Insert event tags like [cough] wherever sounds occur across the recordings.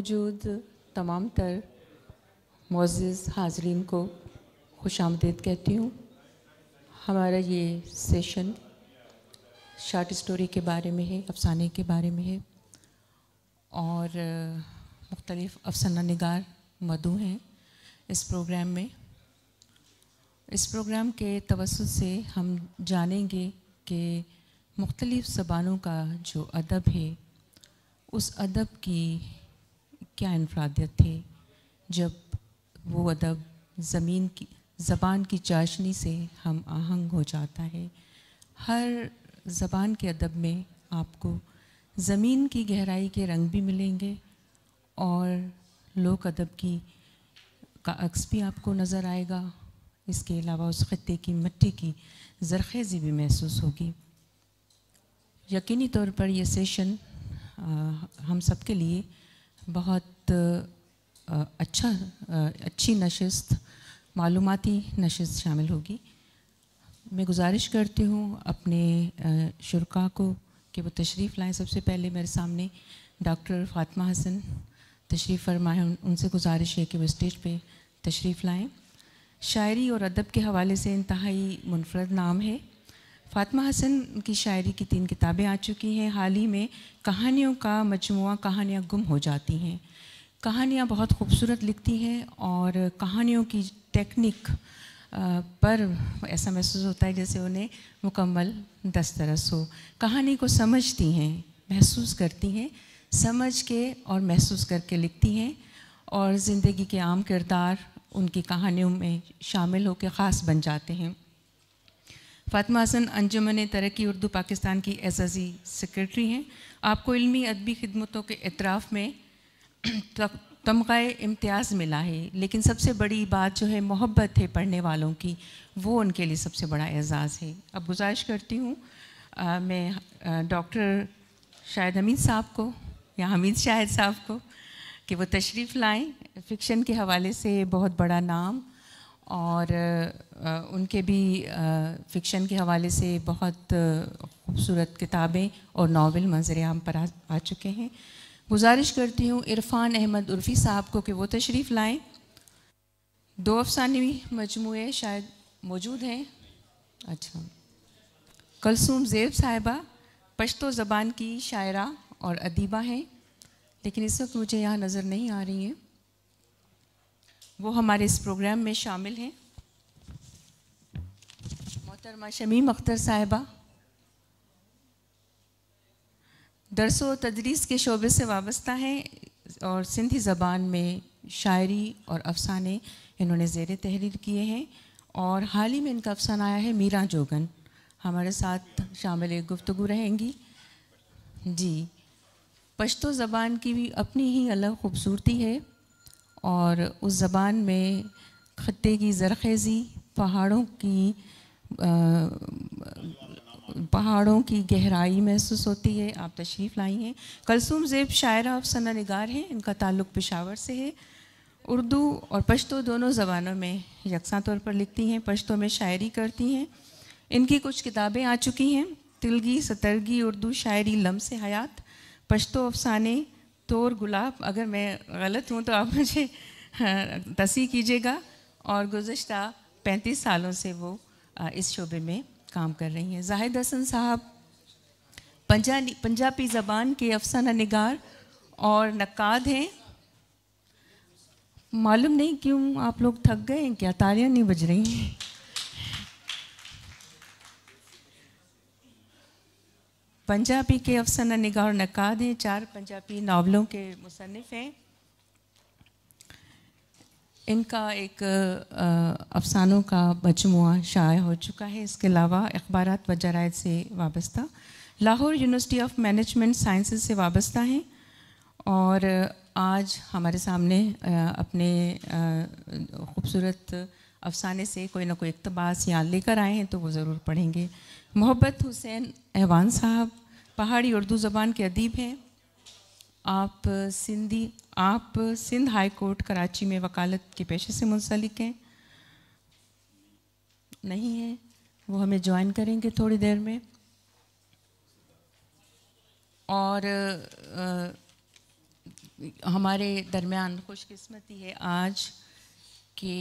موجود تمام تر معزز حاضرین کو خوش آمدید کہتی ہوں ہمارا یہ سیشن شارٹ اسٹوری کے بارے میں ہے افسانے کے بارے میں ہے اور مختلف افسانہ نگار مدعو ہیں اس پروگرام میں اس پروگرام کے توسط سے ہم جانیں گے کہ مختلف زبانوں کا جو ادب ہے اس ادب کی کیا انفرادیت تھے جب وہ ادب زمین کی زبان کی چاشنی سے ہم آہنگ ہو جاتا ہے ہر زبان کے ادب میں آپ کو زمین کی گہرائی کے رنگ بھی ملیں گے اور لوک ادب کی کا عکس بھی آپ کو نظر آئے گا اس کے علاوہ اس خطے کی مٹی کی زرخیزی بھی محسوس ہوگی یقینی طور پر یہ سیشن ہم سب کے لیے بہت اچھا اچھی نشست معلوماتی نشست شامل ہوگی میں گزارش کرتی ہوں اپنے شرکاء کو کہ وہ تشریف لائیں سب سے پہلے میرے سامنے ڈاکٹر فاطمہ حسن تشریف فرمائیں ان سے گزارش ہے کہ وہ اسٹیج پہ تشریف لائیں شاعری اور ادب کے حوالے سے انتہائی منفرد نام ہے فاطمہ حسن کی شاعری کی تین کتابیں آ چکی ہیں حال ہی میں کہانیوں کا مجموعہ کہانیاں گم ہو جاتی ہیں کہانیاں بہت خوبصورت لکھتی ہیں اور کہانیوں کی ٹیکنک پر ایسا محسوس ہوتا ہے جیسے انہیں مکمل دسترس ہو کہانی کو سمجھتی ہیں محسوس کرتی ہیں سمجھ کے اور محسوس کر کے لکھتی ہیں اور زندگی کے عام کردار ان کی کہانیوں میں شامل ہو کے خاص بن جاتے ہیں فاطمہ حسن انجمن ترقی اردو پاکستان کی اعزازی سیکرٹری ہیں آپ کو علمی ادبی خدمتوں کے اطراف میں تمغہ امتیاز ملا ہے لیکن سب سے بڑی بات جو ہے محبت ہے پڑھنے والوں کی وہ ان کے لیے سب سے بڑا اعزاز ہے اب گزارش کرتی ہوں میں ڈاکٹر شاہد حمید صاحب کو یا حمید شاہد صاحب کو کہ وہ تشریف لائیں فکشن کے حوالے سے بہت بڑا نام اور ان کے بھی فکشن کے حوالے سے بہت خوبصورت کتابیں اور ناول منظر عام پر آ چکے ہیں گزارش کرتی ہوں عرفان احمد عرفی صاحب کو کہ وہ تشریف لائیں دو افسانوی مجموعے شاید موجود ہیں اچھا کلثوم زیب صاحبہ پشتو زبان کی شاعرہ اور ادیبہ ہیں لیکن اس وقت مجھے یہاں نظر نہیں آ رہی ہیں وہ ہمارے اس پروگرام میں شامل ہیں محترمہ شمیم اختر صاحبہ درس و تدریس کے شعبے سے وابستہ ہیں اور سندھی زبان میں شاعری اور افسانے انہوں نے زیر تحریر کیے ہیں اور حال ہی میں ان کا افسان آیا ہے میرا جوگن ہمارے ساتھ شامل ایک گفتگو رہیں گی جی پشتو زبان کی بھی اپنی ہی الگ خوبصورتی ہے اور اس زبان میں خطے کی زرخیزی پہاڑوں کی پہاڑوں کی گہرائی محسوس ہوتی ہے آپ تشریف لائی ہیں کلسوم زیب شاعرہ افسنا نگار ہیں ان کا تعلق پشاور سے ہے اردو اور پشتو دونوں زبانوں میں یکساں طور پر لکھتی ہیں پشتو میں شاعری کرتی ہیں ان کی کچھ کتابیں آ چکی ہیں تلگی سترگی اردو شاعری لمس حیات پشتو افسانے طور گلاب اگر میں غلط ہوں تو آپ مجھے تسیح کیجیے گا اور گزشتہ پینتیس سالوں سے وہ اس شعبے میں کام کر رہی ہیں زاہد حسن صاحب پنجابی زبان کے افسانہ نگار اور نقاد ہیں معلوم نہیں کیوں آپ لوگ تھک گئے ہیں کیا تاریاں نہیں بج رہی ہیں پنجابی کے افسانہ نگار اور ہیں چار پنجابی ناولوں کے مصنف ہیں ان کا ایک افسانوں کا مجموعہ شائع ہو چکا ہے اس کے علاوہ اخبارات و جرائد سے وابستہ Lahore university of management sciences سے وابستہ ہیں اور آج ہمارے سامنے اپنے خوبصورت افسانے سے کوئی نہ کوئی اقتباس یہاں لے کر آئے ہیں تو وہ ضرور پڑھیں گے محبت حسین احوان صاحب پہاڑی اردو زبان کے ادیب ہیں آپ سندھی آپ سندھ ہائی کورٹ کراچی میں وکالت کے پیشے سے منسلک ہیں نہیں ہیں وہ ہمیں جوائن کریں گے تھوڑی دیر میں اور ہمارے درمیان خوش قسمتی ہے آج کہ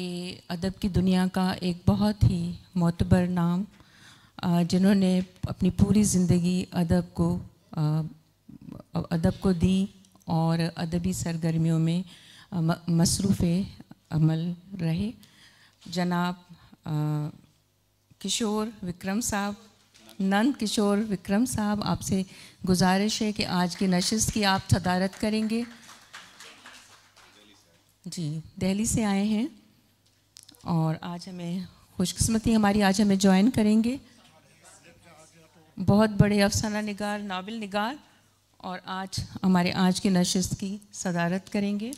ادب کی دنیا کا ایک بہت ہی معتبر نام جنہوں نے اپنی پوری زندگی ادب کو ادب کو دی اور ادبی سرگرمیوں میں مصروف عمل رہے جناب کشور وکرم صاحب نند کشور وکرم صاحب آپ سے گزارش ہے کہ آج کی نشست کی آپ صدارت کریں گے جی دہلی سے آئے ہیں اور آج ہمیں خوش قسمتی ہماری آج ہمیں جوائن کریں گے بہت بڑے افسانہ نگار ناول نگار اور آج ہمارے آج کی نشست کی صدارت کریں گے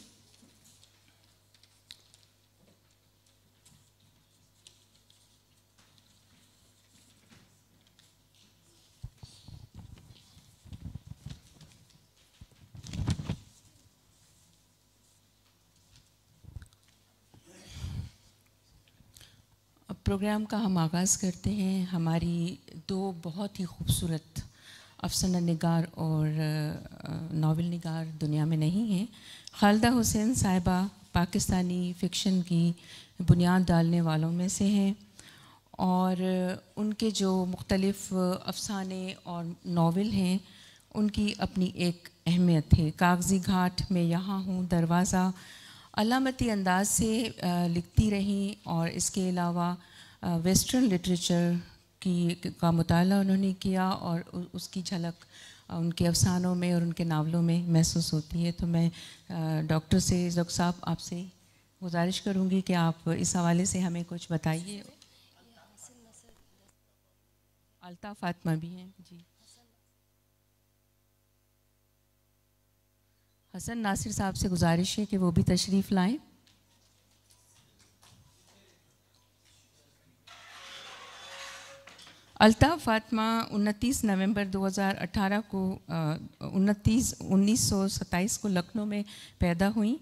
پروگرام کا ہم آغاز کرتے ہیں ہماری دو بہت ہی خوبصورت افسانہ نگار اور ناول نگار دنیا میں نہیں ہیں خالدہ حسین صاحبہ پاکستانی فکشن کی بنیاد ڈالنے والوں میں سے ہیں اور ان کے جو مختلف افسانے اور ناول ہیں ان کی اپنی ایک اہمیت ہے کاغذی گھاٹ میں یہاں ہوں دروازہ علامتی انداز سے لکھتی رہیں اور اس کے علاوہ ویسٹرن لٹریچر کی کا مطالعہ انہوں نے کیا اور اس کی جھلک ان کے افسانوں میں اور ان کے ناولوں میں محسوس ہوتی ہے تو میں ڈاکٹر سے ذوق صاحب آپ سے گزارش کروں گی کہ آپ اس حوالے سے ہمیں کچھ بتائیے الطاف فاطمہ بھی ہیں جی حسن ناصر صاحب سے گزارش ہے کہ وہ بھی تشریف لائیں الطاف فاطمہ انتیس نومبر دو ہزار اٹھارہ کو انتیس انیس سو ستائیس کو لکھنؤ میں پیدا ہوئیں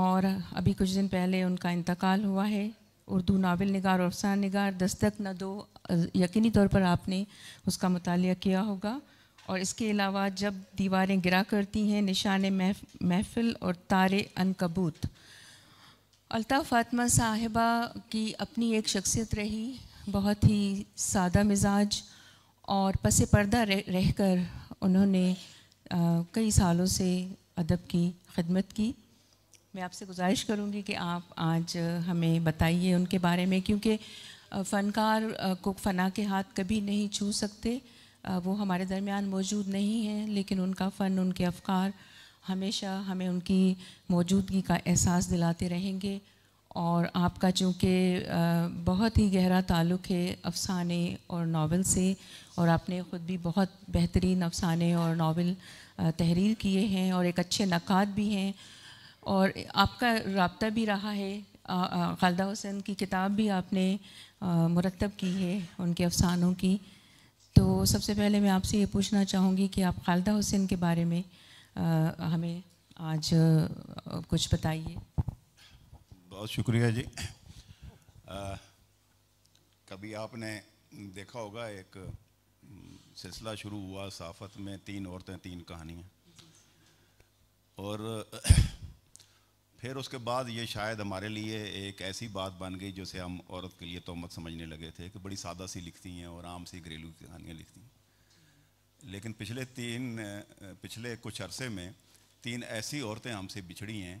اور ابھی کچھ دن پہلے ان کا انتقال ہوا ہے اردو ناول نگار اور افسانہ نگار دستک نہ دو یقینی طور پر آپ نے اس کا مطالعہ کیا ہوگا اور اس کے علاوہ جب دیواریں گرا کرتی ہیں نشان محفل اور تارے ان کبوت الطاف فاطمہ صاحبہ کی اپنی ایک شخصیت رہی بہت ہی سادہ مزاج اور پس پردہ رہ رہ کر انہوں نے کئی سالوں سے ادب کی خدمت کی میں آپ سے گزارش کروں گی کہ آپ آج ہمیں بتائیے ان کے بارے میں کیونکہ فنکار کو فنا کے ہاتھ کبھی نہیں چھو سکتے وہ ہمارے درمیان موجود نہیں ہیں لیکن ان کا فن ان کے افکار ہمیشہ ہمیں ان کی موجودگی کا احساس دلاتے رہیں گے اور آپ کا چونکہ بہت ہی گہرا تعلق ہے افسانے اور ناول سے اور آپ نے خود بھی بہت بہترین افسانے اور ناول تحریر کیے ہیں اور ایک اچھے نقاد بھی ہیں اور آپ کا رابطہ بھی رہا ہے خالدہ حسین کی کتاب بھی آپ نے مرتب کی ہے ان کے افسانوں کی تو سب سے پہلے میں آپ سے یہ پوچھنا چاہوں گی کہ آپ خالدہ حسین کے بارے میں ہمیں آج کچھ بتائیے بہت شکریہ جی کبھی آپ نے دیکھا ہوگا ایک سلسلہ شروع ہوا صحافت میں تین عورتیں تین کہانیاں اور پھر اس کے بعد یہ شاید ہمارے لیے ایک ایسی بات بن گئی جسے ہم عورت کے لیے تہمت سمجھنے لگے تھے کہ بڑی سادہ سی لکھتی ہیں اور عام سی گھریلو کہانیاں لکھتی ہیں لیکن پچھلے تین پچھلے کچھ عرصے میں تین ایسی عورتیں ہم سے بچھڑی ہیں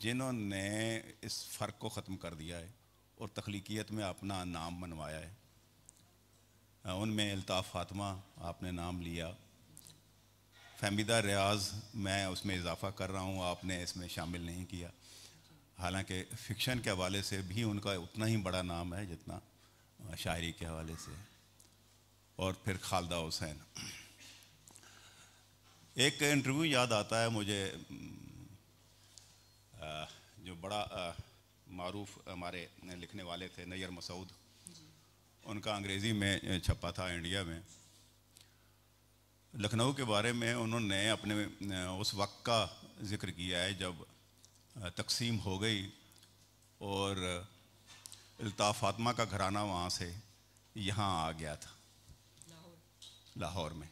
جنہوں نے اس فرق کو ختم کر دیا ہے اور تخلیقیت میں اپنا نام منوایا ہے ان میں الطاف فاطمہ آپ نے نام لیا فہمیدہ ریاض میں اس میں اضافہ کر رہا ہوں آپ نے اس میں شامل نہیں کیا حالانکہ فکشن کے حوالے سے بھی ان کا اتنا ہی بڑا نام ہے جتنا شاعری کے حوالے سے اور پھر خالدہ حسین ایک انٹرویو یاد آتا ہے مجھے جو بڑا معروف ہمارے لکھنے والے تھے نیر مسعود جی۔ ان کا انگریزی میں چھپا تھا انڈیا میں لکھنؤ کے بارے میں انہوں نے اپنے اس وقت کا ذکر کیا ہے جب تقسیم ہو گئی اور الطاف فاطمہ کا گھرانہ وہاں سے یہاں آ گیا تھا لاہور میں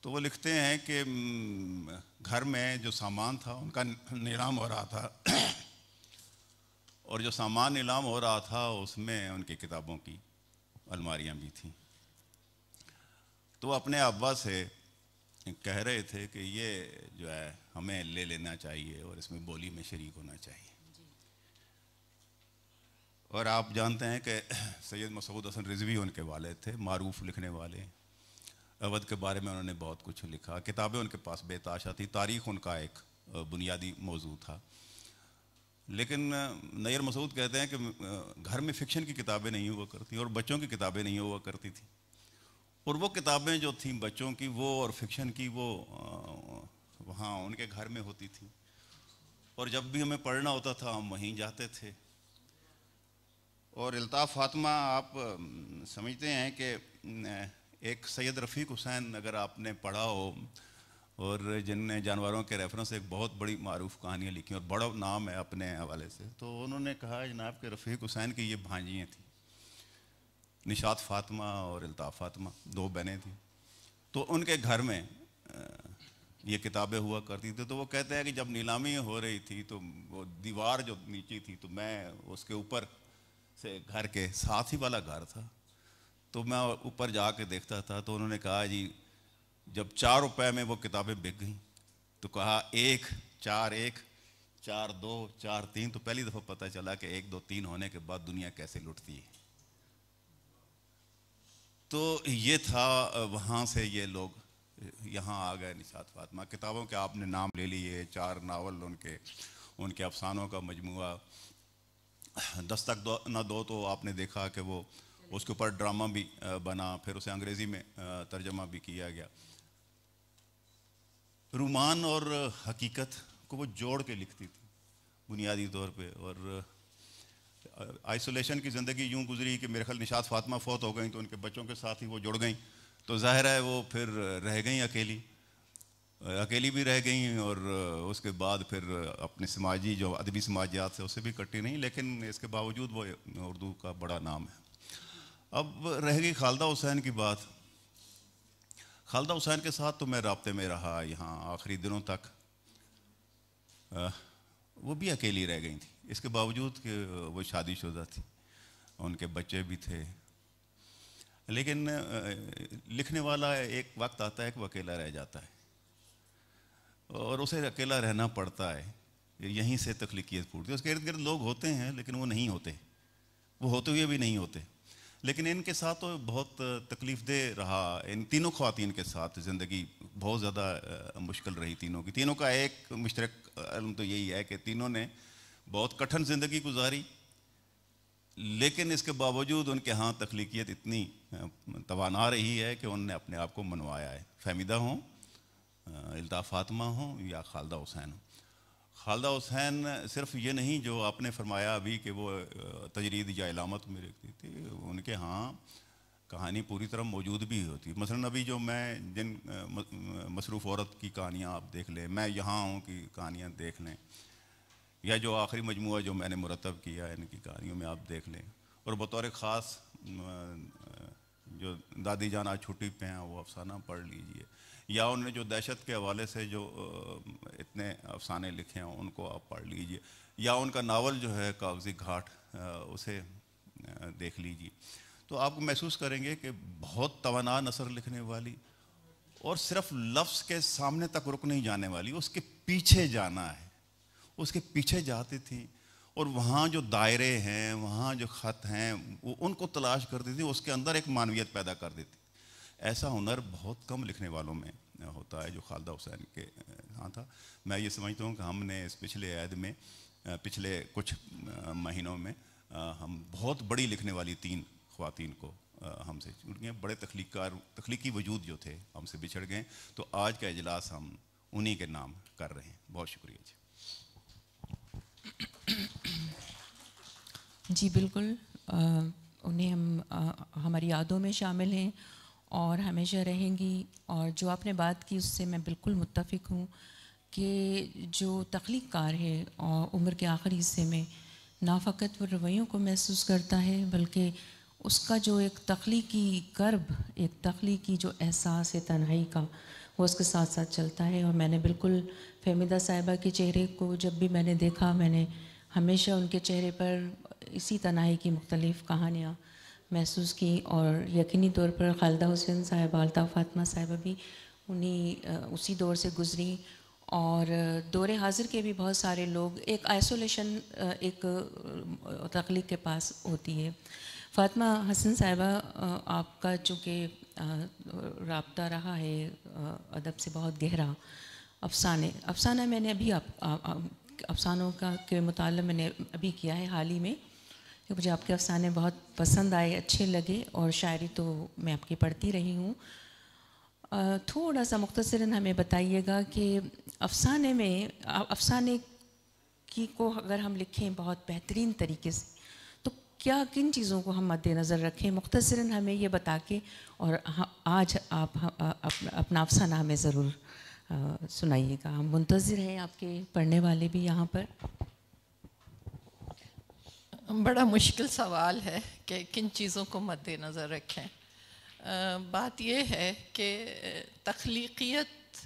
تو وہ لکھتے ہیں کہ گھر میں جو سامان تھا ان کا نیلام ہو رہا تھا اور جو سامان نیلام ہو رہا تھا اس میں ان کی کتابوں کی الماریاں بھی تھیں تو اپنے ابا سے کہہ رہے تھے کہ یہ جو ہے ہمیں لے لینا چاہیے اور اس میں بولی میں شریک ہونا چاہیے اور آپ جانتے ہیں کہ سید مسعود حسن رضوی ان کے والد تھے معروف لکھنے والے اودھ کے بارے میں انہوں نے بہت کچھ لکھا کتابیں ان کے پاس بے تاشا تھی تاریخ ان کا ایک بنیادی موضوع تھا لیکن نیر مسعود کہتے ہیں کہ گھر میں فکشن کی کتابیں نہیں ہوا کرتی اور بچوں کی کتابیں نہیں ہوا کرتی تھیں اور وہ کتابیں جو تھیں بچوں کی وہ اور فکشن کی وہ وہاں ان کے گھر میں ہوتی تھیں اور جب بھی ہمیں پڑھنا ہوتا تھا ہم وہیں جاتے تھے اور الطاف فاطمہ آپ سمجھتے ہیں کہ ایک سید رفیق حسین اگر آپ نے پڑھا ہو اور جن نے جانوروں کے ریفرنس ایک بہت بڑی معروف کہانیاں لکھی اور بڑا نام ہے اپنے حوالے سے تو انہوں نے کہا جناب کے رفیق حسین کی یہ بھانجیاں تھیں نشاد فاطمہ اور الطاف فاطمہ دو بہنیں تھیں تو ان کے گھر میں یہ کتابیں ہوا کرتی تھیں تو وہ کہتے ہیں کہ جب نیلامی ہو رہی تھی تو وہ دیوار جو نیچی تھی تو میں اس کے اوپر سے گھر کے ساتھ ہی والا گھر تھا تو میں اوپر جا کے دیکھتا تھا تو انہوں نے کہا جی جب چار روپے میں وہ کتابیں بک گئیں تو کہا ایک چار ایک چار دو چار تین تو پہلی دفعہ پتہ چلا کہ ایک دو تین ہونے کے بعد دنیا کیسے لٹتی ہے تو یہ تھا وہاں سے یہ لوگ یہاں آ گئے فاطمہ کتابوں کے آپ نے نام لے لیے چار ناول ان کے ان کے افسانوں کا مجموعہ دستک دو نہ دو تو آپ نے دیکھا کہ وہ اس کے اوپر ڈرامہ بھی بنا پھر اسے انگریزی میں ترجمہ بھی کیا گیا رومان اور حقیقت کو وہ جوڑ کے لکھتی تھی بنیادی طور پہ اور آئسولیشن کی زندگی یوں گزری کہ میرے خیال نشاط فاطمہ فوت ہو گئیں تو ان کے بچوں کے ساتھ ہی وہ جڑ گئیں تو ظاہر ہے وہ پھر رہ گئیں اکیلی اکیلی بھی رہ گئیں اور اس کے بعد پھر اپنے سماجی جو ادبی سماجیات سے اسے بھی کٹی نہیں لیکن اس کے باوجود وہ اردو کا بڑا نام ہے اب رہ گئی خالدہ حسین کی بات خالدہ حسین کے ساتھ تو میں رابطے میں رہا یہاں آخری دنوں تک وہ بھی اکیلی رہ گئی تھی اس کے باوجود کہ وہ شادی شدہ تھی ان کے بچے بھی تھے لیکن لکھنے والا ایک وقت آتا ہے کہ وہ اکیلا رہ جاتا ہے اور اسے اکیلا رہنا پڑتا ہے یہیں سے تخلیقیت پھوٹتی ہے اس کے ارد گرد لوگ ہوتے ہیں لیکن وہ نہیں ہوتے وہ ہوتے ہوئے بھی نہیں ہوتے لیکن ان کے ساتھ تو بہت تکلیف دہ رہا ان تینوں خواتین کے ساتھ زندگی بہت زیادہ مشکل رہی تینوں کی تینوں کا ایک مشترک علم تو یہی ہے کہ تینوں نے بہت کٹھن زندگی گزاری لیکن اس کے باوجود ان کے ہاں تخلیقیت اتنی توانا رہی ہے کہ ان نے اپنے آپ کو منوایا ہے فہمیدہ ہوں الطاف فاطمہ ہوں یا خالدہ حسین ہوں خالدہ حسین صرف یہ نہیں جو آپ نے فرمایا ابھی کہ وہ تجرید یا علامت میں رکھتی تھی ان کے ہاں کہانی پوری طرح موجود بھی ہوتی مثلا ابھی جو میں جن مصروف عورت کی کہانیاں آپ دیکھ لیں میں یہاں ہوں کی کہانیاں دیکھ لیں یا جو آخری مجموعہ جو میں نے مرتب کیا ان کی کہانیوں میں آپ دیکھ لیں اور بطور خاص جو دادی جانا چھٹی پہ ہیں وہ افسانہ پڑھ لیجئے یا انہوں نے جو دہشت کے حوالے سے جو اتنے افسانے لکھے ہیں ان کو آپ پڑھ لیجئے یا ان کا ناول جو ہے کاغذی گھاٹ اسے دیکھ لیجئے تو آپ محسوس کریں گے کہ بہت توانا نثر لکھنے والی اور صرف لفظ کے سامنے تک رک نہیں جانے والی اس کے پیچھے جانا ہے اس کے پیچھے جاتی تھی اور وہاں جو دائرے ہیں وہاں جو خط ہیں وہ ان کو تلاش کرتی تھی اس کے اندر ایک معنویت پیدا کر دیتی ایسا ہنر بہت کم لکھنے والوں میں ہوتا ہے جو خالدہ حسین کے ہاں تھا میں یہ سمجھتا ہوں کہ ہم نے اس پچھلے عید میں پچھلے کچھ مہینوں میں ہم بہت بڑی لکھنے والی تین خواتین کو ہم سے چھوڑ گئے بڑے تخلیقار تخلیقی وجود جو تھے ہم سے بچھڑ گئے تو آج کا اجلاس ہم انہی کے نام کر رہے ہیں بہت شکریہ جی جی بالکل انہیں ہم ہماری یادوں میں شامل ہیں اور ہمیشہ رہیں گی اور جو آپ نے بات کی اس سے میں بالکل متفق ہوں کہ جو تخلیق کار ہے اور عمر کے آخری حصے میں نہ فقط وہ رویوں کو محسوس کرتا ہے بلکہ اس کا جو ایک تخلیقی کرب ایک تخلیقی جو احساس ہے تنہائی کا وہ اس کے ساتھ ساتھ چلتا ہے اور میں نے بالکل فہمیدہ صاحبہ کے چہرے کو جب بھی میں نے دیکھا میں نے ہمیشہ ان کے چہرے پر اسی تنہائی کی مختلف کہانیاں محسوس کی اور یقینی طور پر خالدہ حسین صاحب آلتا فاطمہ صاحبہ بھی انہیں اسی دور سے گزری اور دور حاضر کے بھی بہت سارے لوگ ایک آئسولیشن ایک تخلیق کے پاس ہوتی ہے فاطمہ حسن صاحبہ آپ کا چونکہ رابطہ رہا ہے ادب سے بہت گہرا افسانے افسانہ میں نے ابھی افسانوں کا مطالعہ میں نے ابھی کیا ہے حال ہی میں کہ مجھے آپ کے افسانے بہت پسند آئے اچھے لگے اور شاعری تو میں آپ کی پڑھتی رہی ہوں تھوڑا سا مختصراً ہمیں بتائیے گا کہ افسانے میں افسانے کی کو اگر ہم لکھیں بہت بہترین طریقے سے تو کیا کن چیزوں کو ہم مد نظر رکھیں مختصراً ہمیں یہ بتا کے اور آج آپ اپنا افسانہ ہمیں ضرور سنائیے گا ہم منتظر ہیں آپ کے پڑھنے والے بھی یہاں پر بڑا مشکل سوال ہے کہ کن چیزوں کو مد نظر رکھیں بات یہ ہے کہ تخلیقیت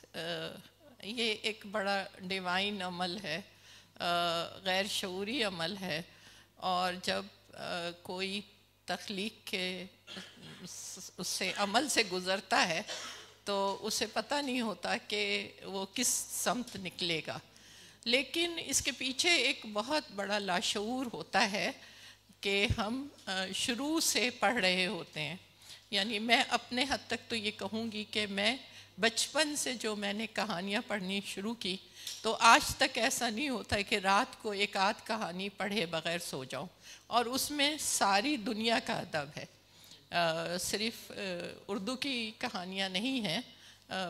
یہ ایک بڑا ڈیوائن عمل ہے غیر شعوری عمل ہے اور جب کوئی تخلیق کے اس سے عمل سے گزرتا ہے تو اسے پتہ نہیں ہوتا کہ وہ کس سمت نکلے گا لیکن اس کے پیچھے ایک بہت بڑا لاشعور ہوتا ہے کہ ہم شروع سے پڑھ رہے ہوتے ہیں یعنی میں اپنے حد تک تو یہ کہوں گی کہ میں بچپن سے جو میں نے کہانیاں پڑھنی شروع کی تو آج تک ایسا نہیں ہوتا کہ رات کو ایک آدھ کہانی پڑھے بغیر سو جاؤں اور اس میں ساری دنیا کا ادب ہے صرف اردو کی کہانیاں نہیں ہیں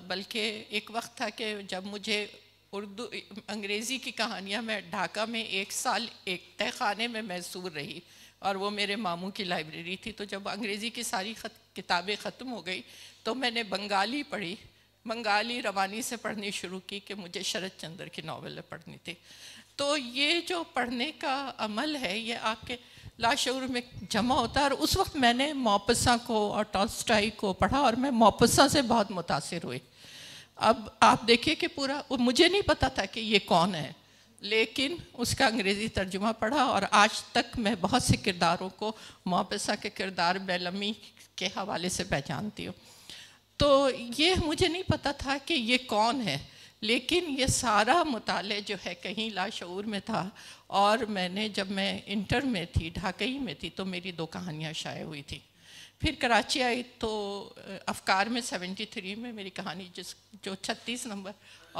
بلکہ ایک وقت تھا کہ جب مجھے اردو انگریزی کی کہانیاں میں ڈھاکہ میں ایک سال ایک تہ خانے میں محصور رہی اور وہ میرے ماموں کی لائبریری تھی تو جب انگریزی کی ساری خط, کتابیں ختم ہو گئی تو میں نے بنگالی پڑھی بنگالی روانی سے پڑھنی شروع کی کہ مجھے شرد چندر کی ناولیں پڑھنی تھی تو یہ جو پڑھنے کا عمل ہے یہ آپ کے لاشعور میں جمع ہوتا ہے اور اس وقت میں نے موپسا کو اور ٹاسٹائی کو پڑھا اور میں موپسا سے بہت متاثر ہوئی اب آپ دیکھیں کہ پورا مجھے نہیں پتا تھا کہ یہ کون ہے لیکن اس کا انگریزی ترجمہ پڑھا اور آج تک میں بہت سے کرداروں کو محبسہ کے کردار بیلمی کے حوالے سے پہچانتی ہوں تو یہ مجھے نہیں پتا تھا کہ یہ کون ہے لیکن یہ سارا مطالعہ جو ہے کہیں لاشعور میں تھا اور میں نے جب میں انٹر میں تھی ڈھاکئی میں تھی تو میری دو کہانیاں شائع ہوئی تھیں پھر کراچی آئی تو افکار میں سیونٹی تھری میں میری کہانی جس جو چھتیس نمبر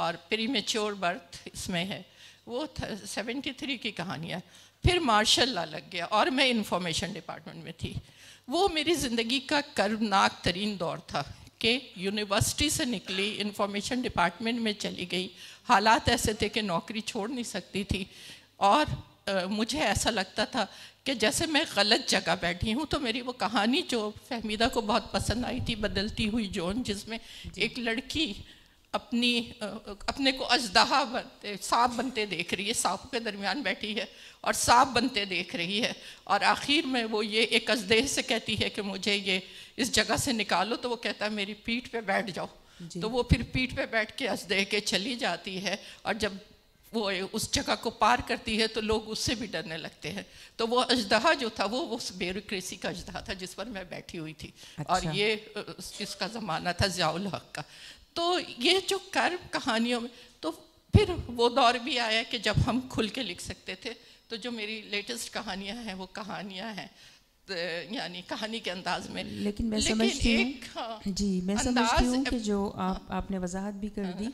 اور پری میچور برتھ اس میں ہے وہ سیونٹی تھری کی کہانی ہے پھر مارشل لا لگ گیا اور میں انفارمیشن ڈپارٹمنٹ میں تھی وہ میری زندگی کا کرناک ترین دور تھا کہ یونیورسٹی سے نکلی انفارمیشن ڈپارٹمنٹ میں چلی گئی حالات ایسے تھے کہ نوکری چھوڑ نہیں سکتی تھی اور مجھے ایسا لگتا تھا کہ جیسے میں غلط جگہ بیٹھی ہوں تو میری وہ کہانی جو فہمیدہ کو بہت پسند آئی تھی بدلتی ہوئی جون جس میں جی۔ ایک لڑکی اپنی اپنے کو اجدہا بنتے سانپ بنتے دیکھ رہی ہے سانپ کے درمیان بیٹھی ہے اور سانپ بنتے دیکھ رہی ہے اور آخر میں وہ یہ ایک اسدہ سے کہتی ہے کہ مجھے یہ اس جگہ سے نکالو تو وہ کہتا ہے میری پیٹھ پہ بیٹھ جاؤ جی۔ تو وہ پھر پیٹھ پہ بیٹھ کے اسدح کے چلی جاتی ہے اور جب وہ اس جگہ کو پار کرتی ہے تو لوگ اس سے بھی ڈرنے لگتے ہیں تو وہ اجدہا جو تھا وہ بیوروکریسی کا اجدہا تھا جس پر میں بیٹھی ہوئی تھی اور اچھا۔ یہ اس کا زمانہ تھا ضیاء الحق کا تو یہ جو کر کہانیوں میں تو پھر وہ دور بھی آیا کہ جب ہم کھل کے لکھ سکتے تھے تو جو میری لیٹسٹ کہانیاں ہیں وہ کہانیاں ہیں یعنی کہانی کے انداز میں لیکن میں ہاں، جی، میں سمجھتی سمجھتی ہوں ہوں جی کہ جو آپ نے وضاحت بھی کر ہاں۔ دی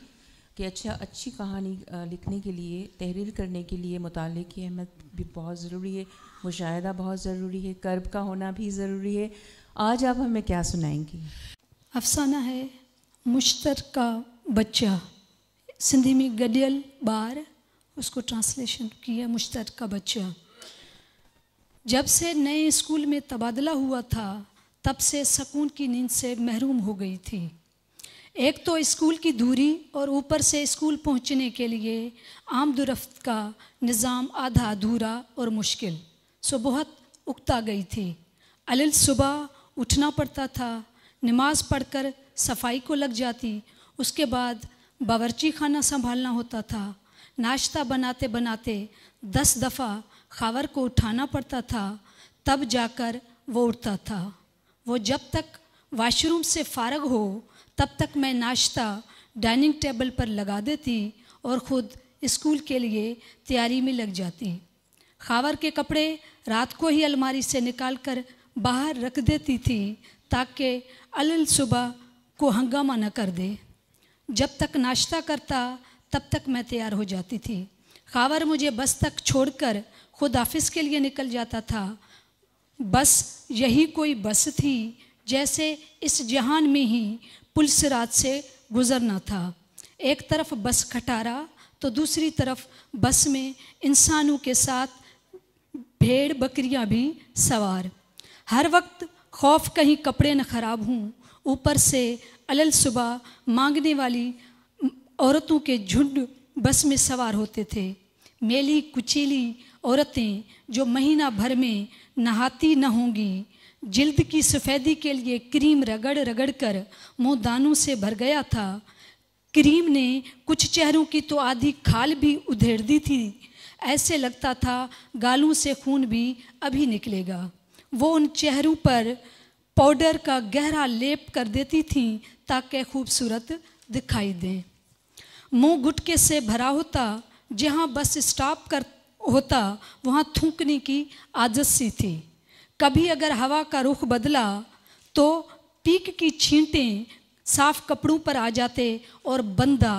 کہ اچھا اچھی کہانی لکھنے کے لیے تحریر کرنے کے لیے مطالعے کی اہمیت بھی بہت ضروری ہے مشاہدہ بہت ضروری ہے کرب کا ہونا بھی ضروری ہے آج آپ ہمیں کیا سنائیں گی افسانہ ہے مشترکہ بچہ سندھی میں گڈیل بار اس کو ٹرانسلیشن کیا مشترکہ بچہ جب سے نئے اسکول میں تبادلہ ہوا تھا تب سے سکون کی نیند سے محروم ہو گئی تھی ایک تو اسکول کی دوری اور اوپر سے اسکول پہنچنے کے لیے عام درفت کا نظام آدھا ادھورا اور مشکل سو بہت اکتا گئی تھی صبح اٹھنا پڑتا تھا نماز پڑھ کر صفائی کو لگ جاتی اس کے بعد باورچی خانہ سنبھالنا ہوتا تھا ناشتہ بناتے بناتے دس دفعہ خاور کو اٹھانا پڑتا تھا تب جا کر وہ اٹھتا تھا وہ جب تک واش روم سے فارغ ہو تب تک میں ناشتہ ڈائننگ ٹیبل پر لگا دیتی اور خود اسکول کے لیے تیاری میں لگ جاتی خاور کے کپڑے رات کو ہی الماری سے نکال کر باہر رکھ دیتی تھی تاکہ صبح کو ہنگامہ نہ کر دے جب تک ناشتہ کرتا تب تک میں تیار ہو جاتی تھی خاور مجھے بس تک چھوڑ کر خود آفس کے لیے نکل جاتا تھا بس یہی کوئی بس تھی جیسے اس جہان میں ہی پل سرات سے گزرنا تھا ایک طرف بس کھٹارا تو دوسری طرف بس میں انسانوں کے ساتھ بھیڑ بکریاں بھی سوار ہر وقت خوف کہیں کپڑے نہ خراب ہوں اوپر سے علل صبح مانگنے والی عورتوں کے جھنڈ بس میں سوار ہوتے تھے میلی کچیلی عورتیں جو مہینہ بھر میں نہاتی نہ ہوں گی جلد کی سفیدی کے لیے کریم رگڑ رگڑ کر مو دانوں سے بھر گیا تھا کریم نے کچھ چہروں کی تو آدھی کھال بھی ادھیڑ دی تھی ایسے لگتا تھا گالوں سے خون بھی ابھی نکلے گا وہ ان چہروں پر پاؤڈر کا گہرا لیپ کر دیتی تھیں تاکہ خوبصورت دکھائی دیں منہ گٹکے سے بھرا ہوتا جہاں بس اسٹاپ کر ہوتا وہاں تھوکنے کی عادت سی تھی کبھی اگر ہوا کا رخ بدلا تو پیک کی چھینٹیں صاف کپڑوں پر آ جاتے اور بندہ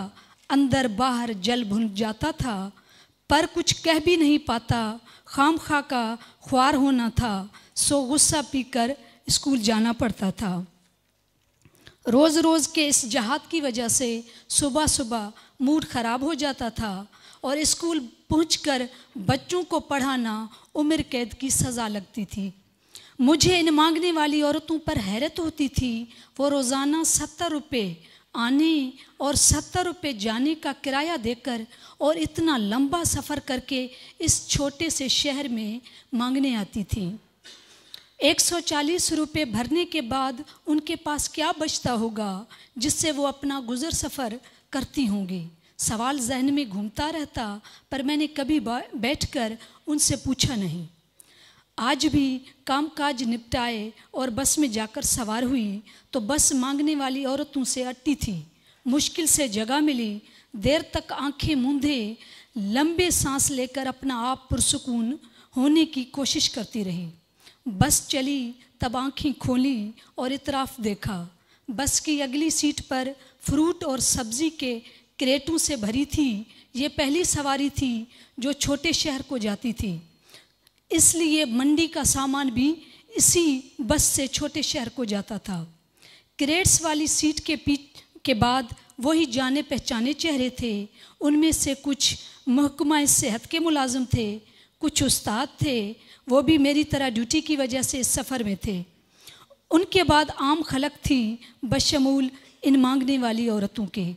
اندر باہر جل بھن جاتا تھا پر کچھ کہہ بھی نہیں پاتا خام خواہ کا خوار ہونا تھا سو غصہ پی کر اسکول جانا پڑتا تھا روز روز کے اس جہاد کی وجہ سے صبح صبح موڈ خراب ہو جاتا تھا اور اسکول پہنچ کر بچوں کو پڑھانا عمر قید کی سزا لگتی تھی مجھے ان مانگنے والی عورتوں پر حیرت ہوتی تھی وہ روزانہ ستر روپے آنے اور ستر روپے جانے کا کرایہ دے کر اور اتنا لمبا سفر کر کے اس چھوٹے سے شہر میں مانگنے آتی تھی ایک سو چالیس روپے بھرنے کے بعد ان کے پاس کیا بچتا ہوگا جس سے وہ اپنا گزر سفر کرتی ہوں گی سوال ذہن میں گھومتا رہتا پر میں نے کبھی بیٹھ کر ان سے پوچھا نہیں آج بھی کام کاج نپٹائے اور بس میں جا کر سوار ہوئی تو بس مانگنے والی عورتوں سے اٹی تھی مشکل سے جگہ ملی دیر تک آنکھیں موندھے لمبے سانس لے کر اپنا آپ پرسکون ہونے کی کوشش کرتی رہی بس چلی تب آنکھیں کھولی اور اطراف دیکھا بس کی اگلی سیٹ پر فروٹ اور سبزی کے کریٹوں سے بھری تھی یہ پہلی سواری تھی جو چھوٹے شہر کو جاتی تھی اس لیے منڈی کا سامان بھی اسی بس سے چھوٹے شہر کو جاتا تھا کریٹس والی سیٹ کے پیچھ کے بعد وہی جانے پہچانے چہرے تھے ان میں سے کچھ محکمہ صحت کے ملازم تھے کچھ استاد تھے وہ بھی میری طرح ڈیوٹی کی وجہ سے اس سفر میں تھے ان کے بعد عام خلق تھی بشمول ان مانگنے والی عورتوں کے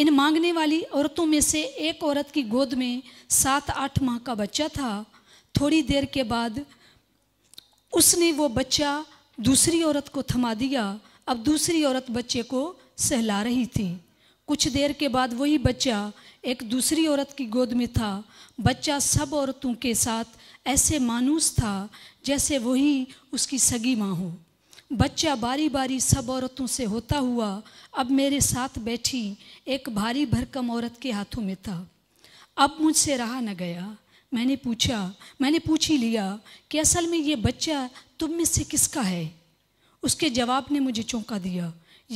ان مانگنے والی عورتوں میں سے ایک عورت کی گود میں سات آٹھ ماہ کا بچہ تھا تھوڑی دیر کے بعد اس نے وہ بچہ دوسری عورت کو تھما دیا اب دوسری عورت بچے کو سہلا رہی تھی کچھ دیر کے بعد وہی بچہ ایک دوسری عورت کی گود میں تھا بچہ سب عورتوں کے ساتھ ایسے مانوس تھا جیسے وہی اس کی سگی ماں ہو بچہ باری باری سب عورتوں سے ہوتا ہوا اب میرے ساتھ بیٹھی ایک بھاری بھرکم عورت کے ہاتھوں میں تھا اب مجھ سے رہا نہ گیا میں نے پوچھا میں نے پوچھ ہی لیا کہ اصل میں یہ بچہ تم میں سے کس کا ہے اس کے جواب نے مجھے چونکا دیا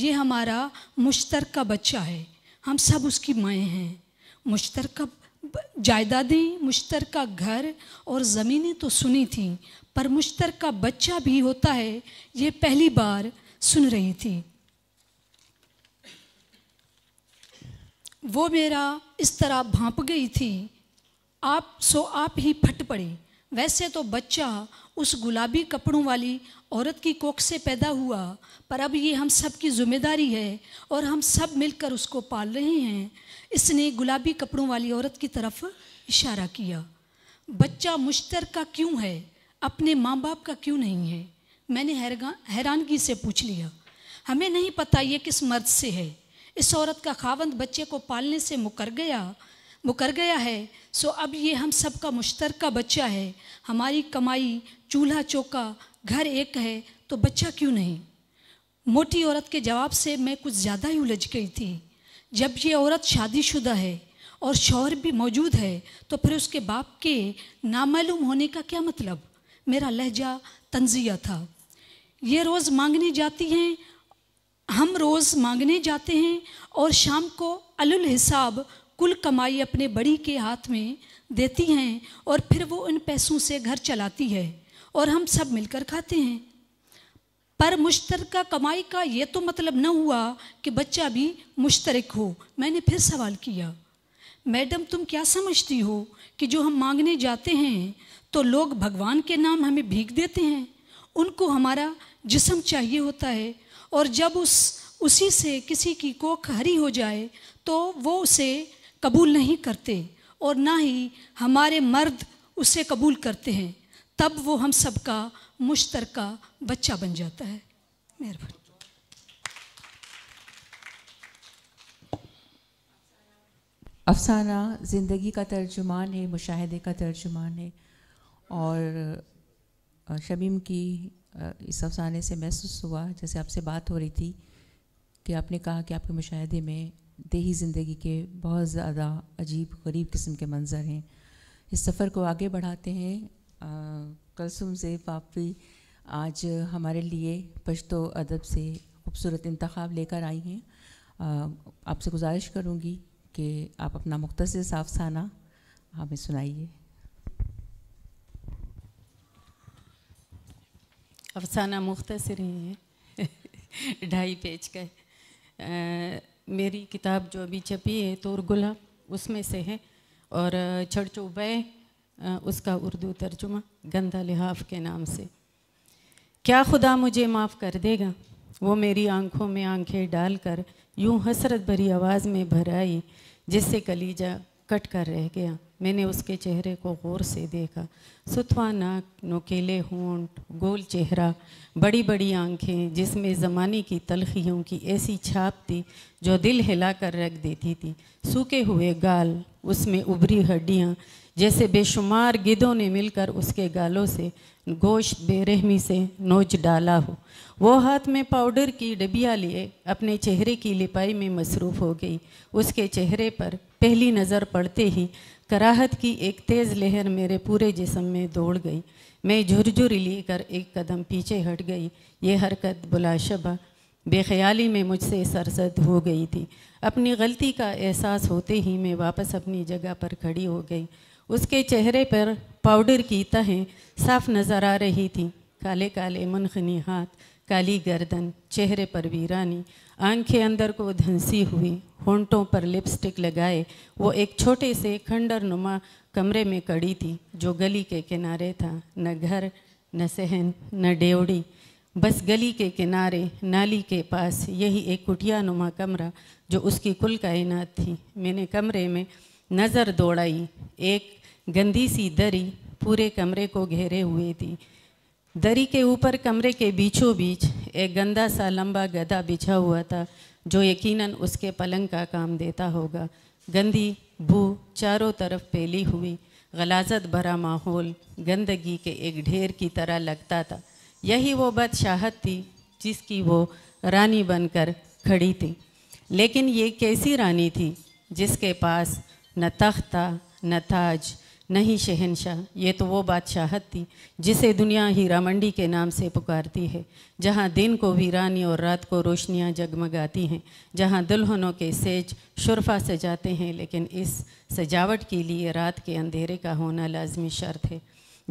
یہ ہمارا مشترکہ بچہ ہے ہم سب اس کی مائیں ہیں مشترکہ جائیدادیں مشترکہ گھر اور زمینیں تو سنی تھیں پر مشترکہ بچہ بھی ہوتا ہے یہ پہلی بار سن رہی تھی وہ میرا اس طرح بھانپ گئی تھی آپ سو آپ ہی پھٹ پڑے ویسے تو بچہ اس گلابی کپڑوں والی عورت کی کوکھ سے پیدا ہوا پر اب یہ ہم سب کی ذمہ داری ہے اور ہم سب مل کر اس کو پال رہے ہیں اس نے گلابی کپڑوں والی عورت کی طرف اشارہ کیا بچہ مشترکہ کیوں ہے اپنے ماں باپ کا کیوں نہیں ہے میں نے حیرانگی سے پوچھ لیا ہمیں نہیں پتہ یہ کس مرد سے ہے اس عورت کا خاوند بچے کو پالنے سے مکر گیا وہ کر گیا ہے سو اب یہ ہم سب کا مشترکہ بچہ ہے ہماری کمائی چولہا چوکا گھر ایک ہے تو بچہ کیوں نہیں موٹی عورت کے جواب سے میں کچھ زیادہ ہی الجھ گئی تھی جب یہ عورت شادی شدہ ہے اور شوہر بھی موجود ہے تو پھر اس کے باپ کے نامعلوم ہونے کا کیا مطلب میرا لہجہ تنزیہ تھا یہ روز مانگنے جاتی ہیں ہم روز مانگنے جاتے ہیں اور شام کو الحساب کل کمائی اپنے بڑی کے ہاتھ میں دیتی ہیں اور پھر وہ ان پیسوں سے گھر چلاتی ہے اور ہم سب مل کر کھاتے ہیں پر مشترکہ کمائی کا یہ تو مطلب نہ ہوا کہ بچہ بھی مشترک ہو میں نے پھر سوال کیا میڈم تم کیا سمجھتی ہو کہ جو ہم مانگنے جاتے ہیں تو لوگ بھگوان کے نام ہمیں بھیگ دیتے ہیں ان کو ہمارا جسم چاہیے ہوتا ہے اور جب اس اسی سے کسی کی کوکھ ہری ہو جائے تو وہ اسے قبول نہیں کرتے اور نہ ہی ہمارے مرد اسے قبول کرتے ہیں تب وہ ہم سب کا مشترکہ بچہ بن جاتا ہے مہربانی افسانہ زندگی کا ترجمان ہے مشاہدے کا ترجمان ہے اور شمیم کی اس افسانے سے محسوس ہوا جیسے آپ سے بات ہو رہی تھی کہ آپ نے کہا کہ آپ کے مشاہدے میں دیہی زندگی کے بہت زیادہ عجیب غریب قسم کے منظر ہیں اس سفر کو آگے بڑھاتے ہیں کلسم سے پاپی آج ہمارے لیے پشت و ادب سے خوبصورت انتخاب لے کر آئی ہیں آپ سے گزارش کروں گی کہ آپ اپنا مختصر صاف افسانہ ہمیں سنائیے افسانہ مختصر ہیں [laughs] ڈھائی پیج کا میری کتاب جو ابھی چھپی ہے تو گلا اس میں سے ہے اور بے اس کا اردو ترجمہ گندہ لحاف کے نام سے کیا خدا مجھے معاف کر دے گا وہ میری آنکھوں میں آنکھیں ڈال کر یوں حسرت بھری آواز میں بھر آئی جس سے کلیجہ کٹ کر رہ گیا میں نے اس کے چہرے کو غور سے دیکھا ستھواں ناک نوکیلے ہونٹ گول چہرہ بڑی بڑی آنکھیں جس میں زمانے کی تلخیوں کی ایسی چھاپ تھی جو دل ہلا کر رکھ دیتی تھی سوکھے ہوئے گال اس میں ابری ہڈیاں جیسے بے شمار گدوں نے مل کر اس کے گالوں سے گوشت بے رحمی سے نوچ ڈالا ہو وہ ہاتھ میں پاؤڈر کی ڈبیا لیے اپنے چہرے کی لپائی میں مصروف ہو گئی اس کے چہرے پر پہلی نظر پڑتے ہی کراہت کی ایک تیز لہر میرے پورے جسم میں دوڑ گئی میں جھر جھر لی کر ایک قدم پیچھے ہٹ گئی یہ حرکت بلا شبہ بے خیالی میں مجھ سے سرزد ہو گئی تھی اپنی غلطی کا احساس ہوتے ہی میں واپس اپنی جگہ پر کھڑی ہو گئی اس کے چہرے پر پاؤڈر کی تہیں صاف نظر آ رہی تھیں کالے کالے منخنی ہاتھ کالی گردن چہرے پر ویرانی آنکھیں اندر کو دھنسی ہوئی ہونٹوں پر لپسٹک لگائے وہ ایک چھوٹے سے کھنڈر نما کمرے میں کڑی تھی جو گلی کے کنارے تھا نہ گھر نہ صحن نہ ڈیوڑی بس گلی کے کنارے نالی کے پاس یہی ایک کٹیا نما کمرہ جو اس کی کل کائنات تھی میں نے کمرے میں نظر دوڑائی ایک گندی سی دری پورے کمرے کو گھیرے ہوئے تھی دری کے اوپر کمرے کے بیچوں بیچ ایک گندا سا لمبا گدھا بچھا ہوا تھا جو یقیناً اس کے پلنگ کا کام دیتا ہوگا گندی بھو چاروں طرف پھیلی ہوئی غلازت بھرا ماحول گندگی کے ایک ڈھیر کی طرح لگتا تھا یہی وہ بدشاہت تھی جس کی وہ رانی بن کر کھڑی تھی لیکن یہ کیسی رانی تھی جس کے پاس نہ تخت تھا نہ تاج نہیں شہنشاہ یہ تو وہ بادشاہت تھی جسے دنیا ہیرہ منڈی کے نام سے پکارتی ہے جہاں دن کو ویرانی اور رات کو روشنیاں جگمگاتی ہیں جہاں دلہنوں کے سیج شرفہ سجاتے ہیں لیکن اس سجاوٹ کے لیے رات کے اندھیرے کا ہونا لازمی شرط ہے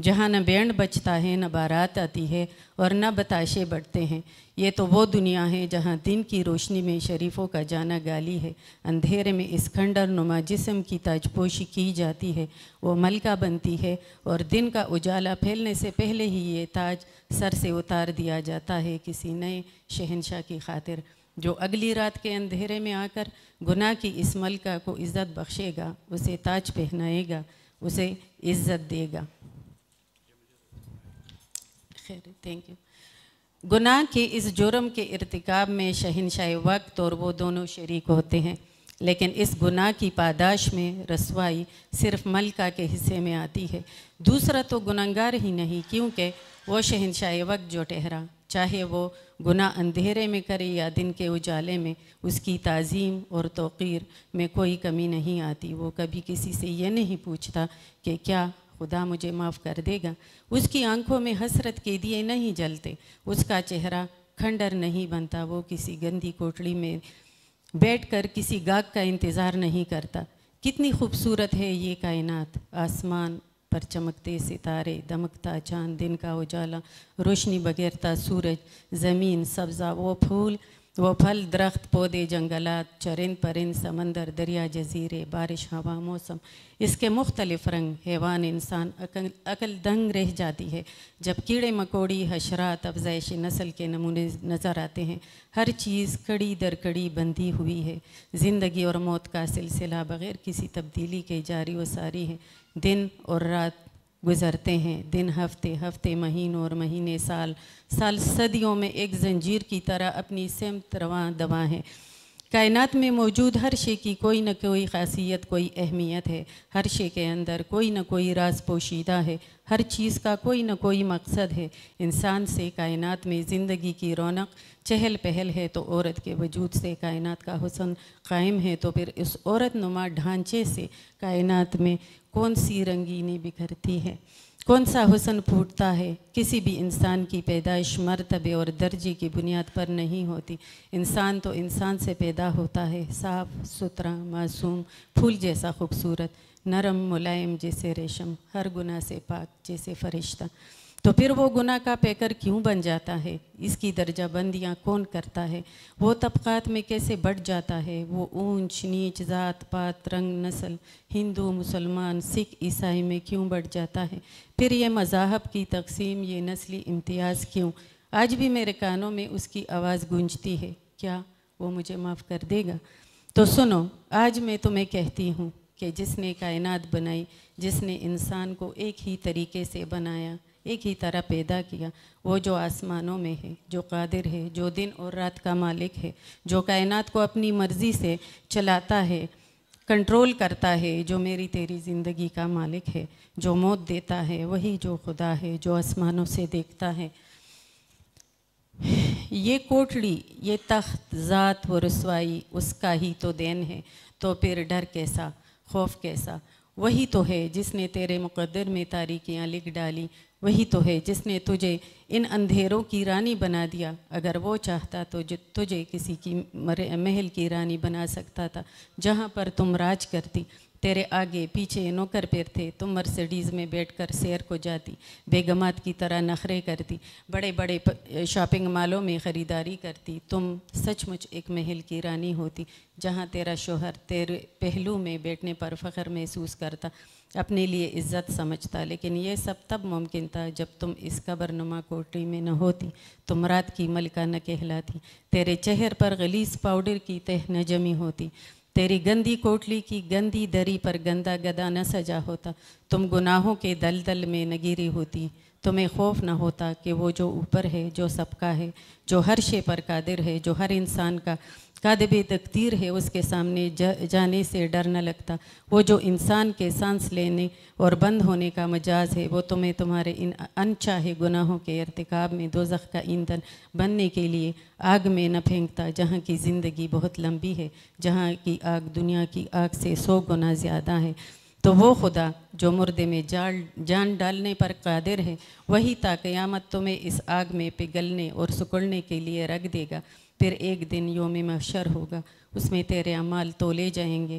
جہاں نہ بینڈ بچتا ہے نہ بارات آتی ہے اور نہ بتاشے بڑھتے ہیں یہ تو وہ دنیا ہے جہاں دن کی روشنی میں شریفوں کا جانا گالی ہے اندھیرے میں اس کھنڈر نما جسم کی تاج پوشی کی جاتی ہے وہ ملکہ بنتی ہے اور دن کا اجالا پھیلنے سے پہلے ہی یہ تاج سر سے اتار دیا جاتا ہے کسی نئے شہنشاہ کی خاطر جو اگلی رات کے اندھیرے میں آ کر گناہ کی اس ملکہ کو عزت بخشے گا اسے تاج پہنائے گا اسے عزت دے گا خیر تھینک یو گناہ کے اس جرم کے ارتکاب میں شہنشاہ وقت اور وہ دونوں شریک ہوتے ہیں لیکن اس گناہ کی پاداش میں رسوائی صرف ملکہ کے حصے میں آتی ہے دوسرا تو گناہ گار ہی نہیں کیونکہ وہ شہنشاہ وقت جو ٹھہرا چاہے وہ گناہ اندھیرے میں کرے یا دن کے اجالے میں اس کی تعظیم اور توقیر میں کوئی کمی نہیں آتی وہ کبھی کسی سے یہ نہیں پوچھتا کہ کیا خدا مجھے معاف کر دے گا اس کی آنکھوں میں حسرت کے نہیں جلتے اس کا چہرہ کھنڈر نہیں بنتا وہ کسی گندی کوٹڑی میں بیٹھ کر کسی گاگ کا انتظار نہیں کرتا کتنی خوبصورت ہے یہ کائنات آسمان پر چمکتے ستارے دمکتا چاند دن کا اجالا روشنی بغیرتا سورج زمین سبزہ وہ پھول وہ پھل درخت پودے جنگلات چرند پرند سمندر دریا جزیرے بارش ہوا موسم اس کے مختلف رنگ حیوان انسان عقل عقل دنگ رہ جاتی ہے جب کیڑے مکوڑی حشرات افزائش نسل کے نمونے نظر آتے ہیں ہر چیز کڑی در کڑی بندھی ہوئی ہے زندگی اور موت کا سلسلہ بغیر کسی تبدیلی کے جاری و ساری ہے دن اور رات گزرتے ہیں دن ہفتے ہفتے مہینوں اور مہینے سال سال صدیوں میں ایک زنجیر کی طرح اپنی سمت رواں دواں ہے کائنات میں موجود ہر شے کی کوئی نہ کوئی خاصیت کوئی اہمیت ہے ہر شے کے اندر کوئی نہ کوئی راز پوشیدہ ہے ہر چیز کا کوئی نہ کوئی مقصد ہے انسان سے کائنات میں زندگی کی رونق چہل پہل ہے تو عورت کے وجود سے کائنات کا حسن قائم ہے تو پھر اس عورت نما ڈھانچے سے کائنات میں کون سی رنگینی بکھرتی ہے کون سا حسن پھوٹتا ہے کسی بھی انسان کی پیدائش مرتبے اور درجے کی بنیاد پر نہیں ہوتی انسان تو انسان سے پیدا ہوتا ہے صاف ستھرا معصوم پھول جیسا خوبصورت نرم ملائم جیسے ریشم ہر گناہ سے پاک جیسے فرشتہ تو پھر وہ گناہ کا پیکر کیوں بن جاتا ہے اس کی درجہ بندیاں کون کرتا ہے وہ طبقات میں کیسے بٹ جاتا ہے وہ اونچ نیچ ذات پات رنگ نسل ہندو مسلمان سکھ عیسائی میں کیوں بٹ جاتا ہے پھر یہ مذاہب کی تقسیم یہ نسلی امتیاز کیوں آج بھی میرے کانوں میں اس کی آواز گونجتی ہے کیا وہ مجھے معاف کر دے گا تو سنو آج میں تمہیں کہتی ہوں کہ جس نے کائنات بنائی جس نے انسان کو ایک ہی طریقے سے بنایا ایک ہی طرح پیدا کیا وہ جو آسمانوں میں ہے جو قادر ہے جو دن اور رات کا مالک ہے جو کائنات کو اپنی مرضی سے چلاتا ہے کنٹرول کرتا ہے جو میری تیری زندگی کا مالک ہے جو موت دیتا ہے وہی جو خدا ہے جو آسمانوں سے دیکھتا ہے یہ کوٹڑی یہ تخت ذات و رسوائی اس کا ہی تو دین ہے تو پھر ڈر کیسا خوف کیسا وہی تو ہے جس نے تیرے مقدر میں تاریکیاں لکھ ڈالی وہی تو ہے جس نے تجھے ان اندھیروں کی رانی بنا دیا اگر وہ چاہتا تو تجھے کسی کی محل کی رانی بنا سکتا تھا جہاں پر تم راج کرتی تیرے آگے پیچھے نوکر پیر تھے تم مرسیڈیز میں بیٹھ کر سیر کو جاتی بیگمات کی طرح نخرے کرتی بڑے بڑے شاپنگ مالوں میں خریداری کرتی تم سچ مچ ایک محل کی رانی ہوتی جہاں تیرا شوہر تیرے پہلو میں بیٹھنے پر فخر محسوس کرتا اپنے لیے عزت سمجھتا لیکن یہ سب تب ممکن تھا جب تم اس قبر نما کوٹری میں نہ ہوتی تم رات کی ملکہ نہ کہلاتی تیرے چہر پر غلیز پاؤڈر کی تہ نہ جمی ہوتی تیری گندی کوٹلی کی گندی دری پر گندا گدا نہ سجا ہوتا تم گناہوں کے دل دل میں نہ ہوتی تمہیں خوف نہ ہوتا کہ وہ جو اوپر ہے جو سب کا ہے جو ہر شے پر قادر ہے جو ہر انسان کا کادب تقدیر ہے اس کے سامنے جانے سے ڈر نہ لگتا وہ جو انسان کے سانس لینے اور بند ہونے کا مجاز ہے وہ تمہیں تمہارے ان انچاہے گناہوں کے ارتکاب میں دوزخ کا ایندھن بننے کے لیے آگ میں نہ پھینکتا جہاں کی زندگی بہت لمبی ہے جہاں کی آگ دنیا کی آگ سے سو گنا زیادہ ہے تو وہ خدا جو مردے میں جال جان ڈالنے پر قادر ہے وہی تا قیامت تمہیں اس آگ میں پگھلنے اور سکڑنے کے لیے رکھ دے گا پھر ایک دن یوم محشر ہوگا اس میں تیرے عمال تو لے جائیں گے